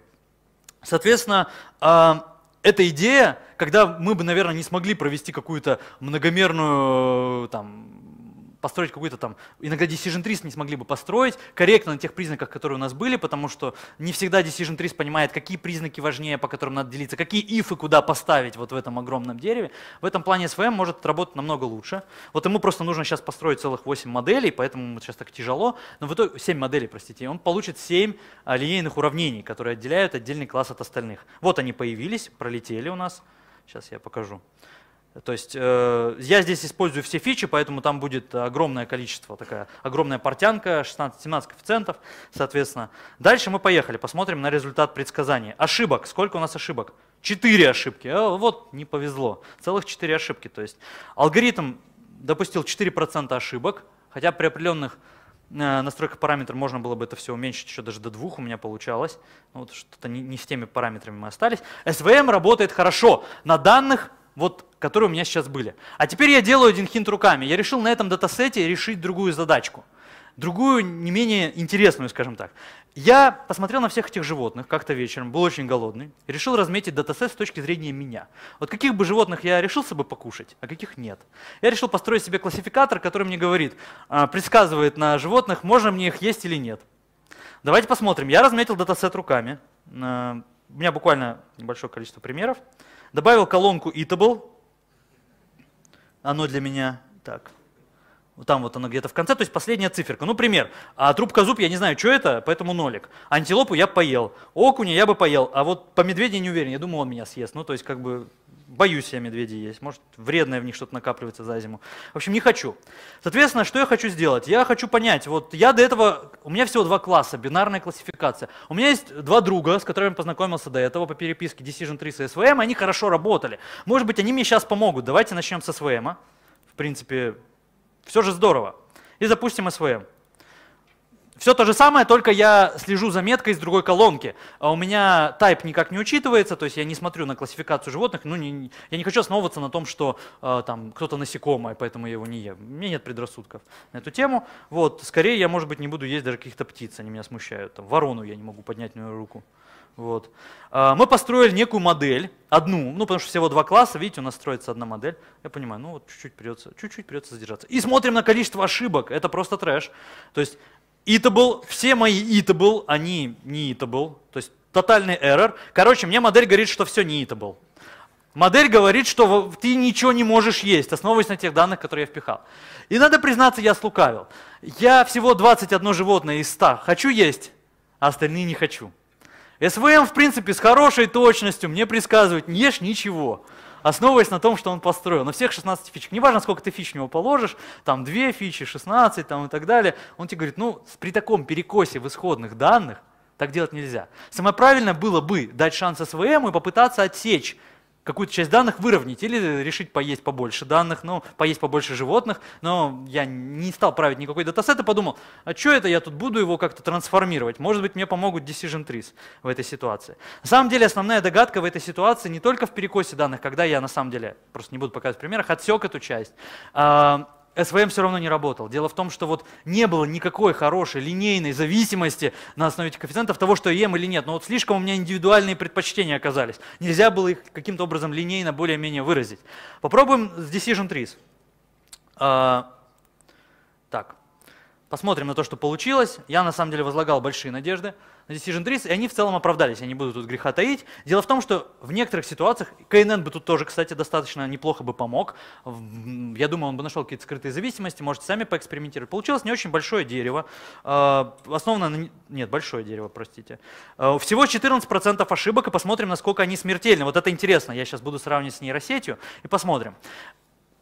Speaker 1: Соответственно, а, эта идея, когда мы бы, наверное, не смогли провести какую-то многомерную э, там, построить какой-то там, иногда decision trees не смогли бы построить корректно на тех признаках, которые у нас были, потому что не всегда decision trees понимает, какие признаки важнее, по которым надо делиться, какие ифы куда поставить вот в этом огромном дереве. В этом плане SVM может работать намного лучше. Вот ему просто нужно сейчас построить целых 8 моделей, поэтому сейчас так тяжело, но в итоге 7 моделей, простите, он получит 7 а, линейных уравнений, которые отделяют отдельный класс от остальных. Вот они появились, пролетели у нас. Сейчас я покажу. То есть э, я здесь использую все фичи, поэтому там будет огромное количество, такая огромная портянка, 16-17 коэффициентов, соответственно. Дальше мы поехали, посмотрим на результат предсказаний. Ошибок, сколько у нас ошибок? Четыре ошибки, а вот не повезло, целых четыре ошибки. То есть алгоритм допустил 4% ошибок, хотя при определенных э, настройках параметров можно было бы это все уменьшить еще даже до двух у меня получалось. Ну, вот что-то не, не с теми параметрами мы остались. SVM работает хорошо. На данных вот, которые у меня сейчас были. А теперь я делаю один хинт руками. Я решил на этом датасете решить другую задачку. Другую, не менее интересную, скажем так. Я посмотрел на всех этих животных как-то вечером, был очень голодный, решил разметить датасет с точки зрения меня. Вот каких бы животных я решился бы покушать, а каких нет. Я решил построить себе классификатор, который мне говорит, а, предсказывает на животных, можно мне их есть или нет. Давайте посмотрим. Я разметил датасет руками. А, у меня буквально небольшое количество примеров. Добавил колонку Eatable. Оно для меня так. Вот там вот оно где-то в конце, то есть последняя циферка. Ну, пример. А трубка зуб, я не знаю, что это, поэтому нолик. Антилопу я поел. Окуня я бы поел. А вот по медведю не уверен, я думаю, он меня съест. Ну, то есть, как бы Боюсь я медведей есть, может вредное в них что-то накапливается за зиму. В общем, не хочу. Соответственно, что я хочу сделать? Я хочу понять, вот я до этого, у меня всего два класса, бинарная классификация. У меня есть два друга, с которыми познакомился до этого по переписке Decision 3 с SVM, они хорошо работали. Может быть, они мне сейчас помогут. Давайте начнем с SVM. В принципе, все же здорово. И запустим SVM. Все то же самое, только я слежу за меткой из другой колонки. А у меня тайп никак не учитывается, то есть я не смотрю на классификацию животных. Ну, не, я не хочу основываться на том, что э, там кто-то насекомое, поэтому я его не ем. У меня нет предрассудков на эту тему. Вот, скорее я, может быть, не буду есть даже каких-то птиц, они меня смущают. Там, ворону я не могу поднять на руку. Вот. А, мы построили некую модель, одну, ну потому что всего два класса, видите, у нас строится одна модель. Я понимаю, ну вот чуть-чуть придется, чуть-чуть придется задержаться. И смотрим на количество ошибок, это просто трэш. То есть был все мои итабл, они не итабл, то есть тотальный error. Короче, мне модель говорит, что все не итабл. Модель говорит, что ты ничего не можешь есть, основываясь на тех данных, которые я впихал. И надо признаться, я слукавил. Я всего 21 животное из 100 хочу есть, а остальные не хочу. СВМ, в принципе, с хорошей точностью мне предсказывает, не ешь ничего основываясь на том, что он построил, на всех 16 фичек. Неважно, сколько ты фич в него положишь, там 2 фичи, 16 там, и так далее. Он тебе говорит, ну, при таком перекосе в исходных данных так делать нельзя. Самое правильное было бы дать шанс СВМ и попытаться отсечь какую-то часть данных выровнять или решить поесть побольше данных, ну, поесть побольше животных, но я не стал править никакой датасет и подумал, а что это я тут буду его как-то трансформировать, может быть мне помогут decision trees в этой ситуации. На самом деле основная догадка в этой ситуации не только в перекосе данных, когда я на самом деле, просто не буду показывать примерах, отсек эту часть, а, СВМ все равно не работал. Дело в том, что вот не было никакой хорошей линейной зависимости на основе этих коэффициентов того, что я ем или нет. Но вот слишком у меня индивидуальные предпочтения оказались. Нельзя было их каким-то образом линейно более-менее выразить. Попробуем с Decision Trees. А, Посмотрим на то, что получилось. Я на самом деле возлагал большие надежды на Decision Trees, и они в целом оправдались, я не буду тут греха таить. Дело в том, что в некоторых ситуациях, КНН бы тут тоже, кстати, достаточно неплохо бы помог. Я думаю, он бы нашел какие-то скрытые зависимости, можете сами поэкспериментировать. Получилось не очень большое дерево, а, основано на... Нет, большое дерево, простите. А, всего 14% ошибок, и посмотрим, насколько они смертельны. Вот это интересно, я сейчас буду сравнивать с нейросетью, и посмотрим.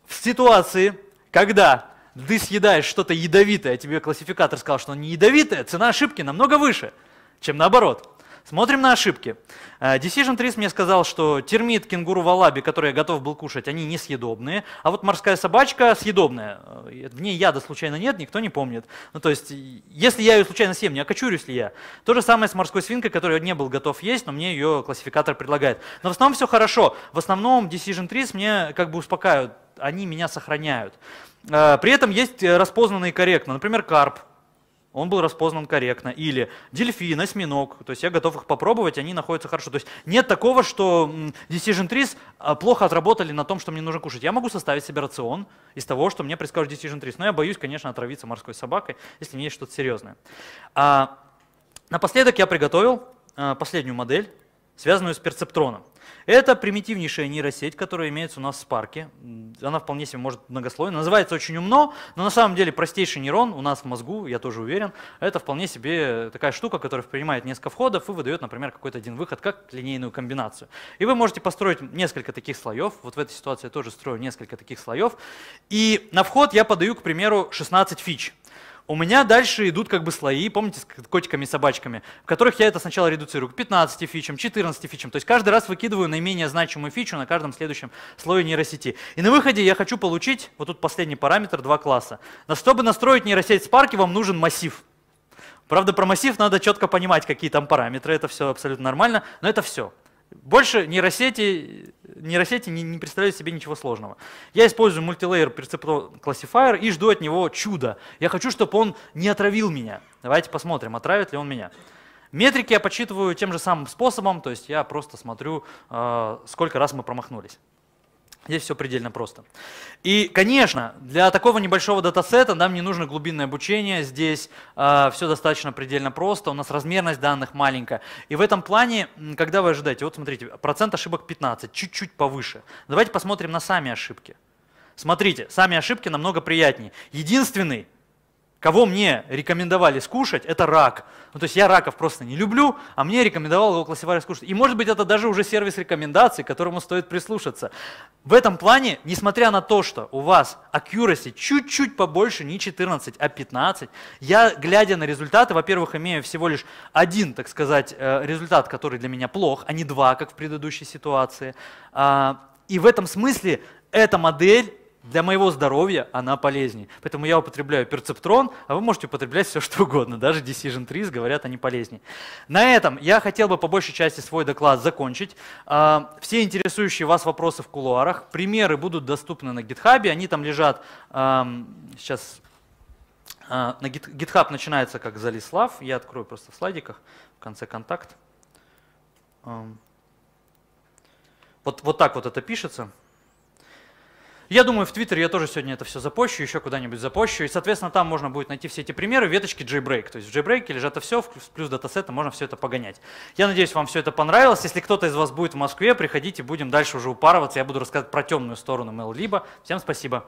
Speaker 1: В ситуации, когда ты съедаешь что-то ядовитое, тебе классификатор сказал, что оно не ядовитое, цена ошибки намного выше, чем наоборот. Смотрим на ошибки. Э, Decision Trees мне сказал, что термит, кенгуру, валаби, которые я готов был кушать, они несъедобные, а вот морская собачка съедобная. Э, в ней яда случайно нет, никто не помнит. Ну, то есть, если я ее случайно съем, не окочурюсь ли я? То же самое с морской свинкой, которую я не был готов есть, но мне ее классификатор предлагает. Но в основном все хорошо. В основном Decision Trees мне как бы успокаивают, они меня сохраняют. Э, при этом есть э, распознанные корректно, например, карп, он был распознан корректно. Или дельфин, осьминог, то есть я готов их попробовать, они находятся хорошо. То есть нет такого, что Decision Trees э, плохо отработали на том, что мне нужно кушать. Я могу составить себе рацион из того, что мне предскажут Decision Trees, но я боюсь, конечно, отравиться морской собакой, если не есть что-то серьезное. А, напоследок я приготовил последнюю модель, связанную с перцептроном. Это примитивнейшая нейросеть, которая имеется у нас в Спарке. Она вполне себе может многослойная, Называется очень умно, но на самом деле простейший нейрон у нас в мозгу, я тоже уверен, это вполне себе такая штука, которая принимает несколько входов и выдает, например, какой-то один выход, как линейную комбинацию. И вы можете построить несколько таких слоев. Вот в этой ситуации я тоже строю несколько таких слоев. И на вход я подаю, к примеру, 16 фич у меня дальше идут как бы слои, помните, с котиками и собачками, в которых я это сначала редуцирую к 15 фичам, 14 фичам. То есть каждый раз выкидываю наименее значимую фичу на каждом следующем слое нейросети. И на выходе я хочу получить, вот тут последний параметр, два класса. Но чтобы настроить нейросеть Spark, вам нужен массив. Правда, про массив надо четко понимать, какие там параметры, это все абсолютно нормально, но это все. Больше нейросети, нейросети не, не представляют себе ничего сложного. Я использую мультилейер Perceptron Classifier и жду от него чуда. Я хочу, чтобы он не отравил меня. Давайте посмотрим, отравит ли он меня. Метрики я подсчитываю тем же самым способом, то есть я просто смотрю, э, сколько раз мы промахнулись. Здесь все предельно просто. И, конечно, для такого небольшого датасета нам не нужно глубинное обучение. Здесь э, а, все достаточно предельно просто. У нас размерность данных маленькая. И в этом плане, когда вы ожидаете, вот смотрите, процент ошибок 15, чуть-чуть повыше. Давайте посмотрим на сами ошибки. Смотрите, сами ошибки намного приятнее. Единственный Кого мне рекомендовали скушать, это рак. Ну, то есть я раков просто не люблю, а мне рекомендовал его классифицировать скушать. И может быть это даже уже сервис рекомендаций, к которому стоит прислушаться. В этом плане, несмотря на то, что у вас accuracy чуть-чуть побольше, не 14, а 15, я, глядя на результаты, во-первых, имею всего лишь один, так сказать, э, результат, который для меня плох, а не два, как в предыдущей ситуации. А, и в этом смысле эта модель для моего здоровья она полезнее. Поэтому я употребляю перцептрон, а вы можете употреблять все что угодно, даже Decision Trees говорят, они полезнее. На этом я хотел бы по большей части свой доклад закончить. А, все интересующие вас вопросы в кулуарах, примеры будут доступны на GitHub, они там лежат, сейчас а, на GitHub начинается как Залислав, я открою просто в слайдиках, в конце контакт. Вот, вот так вот это пишется. Я думаю, в Твиттере я тоже сегодня это все запощу, еще куда-нибудь запощу. И, соответственно, там можно будет найти все эти примеры, веточки JBreak. То есть в JBreak лежат это все, плюс датасета, можно все это погонять. Я надеюсь, вам все это понравилось. Если кто-то из вас будет в Москве, приходите, будем дальше уже упарываться. Я буду рассказывать про темную сторону ML-либо. Всем спасибо.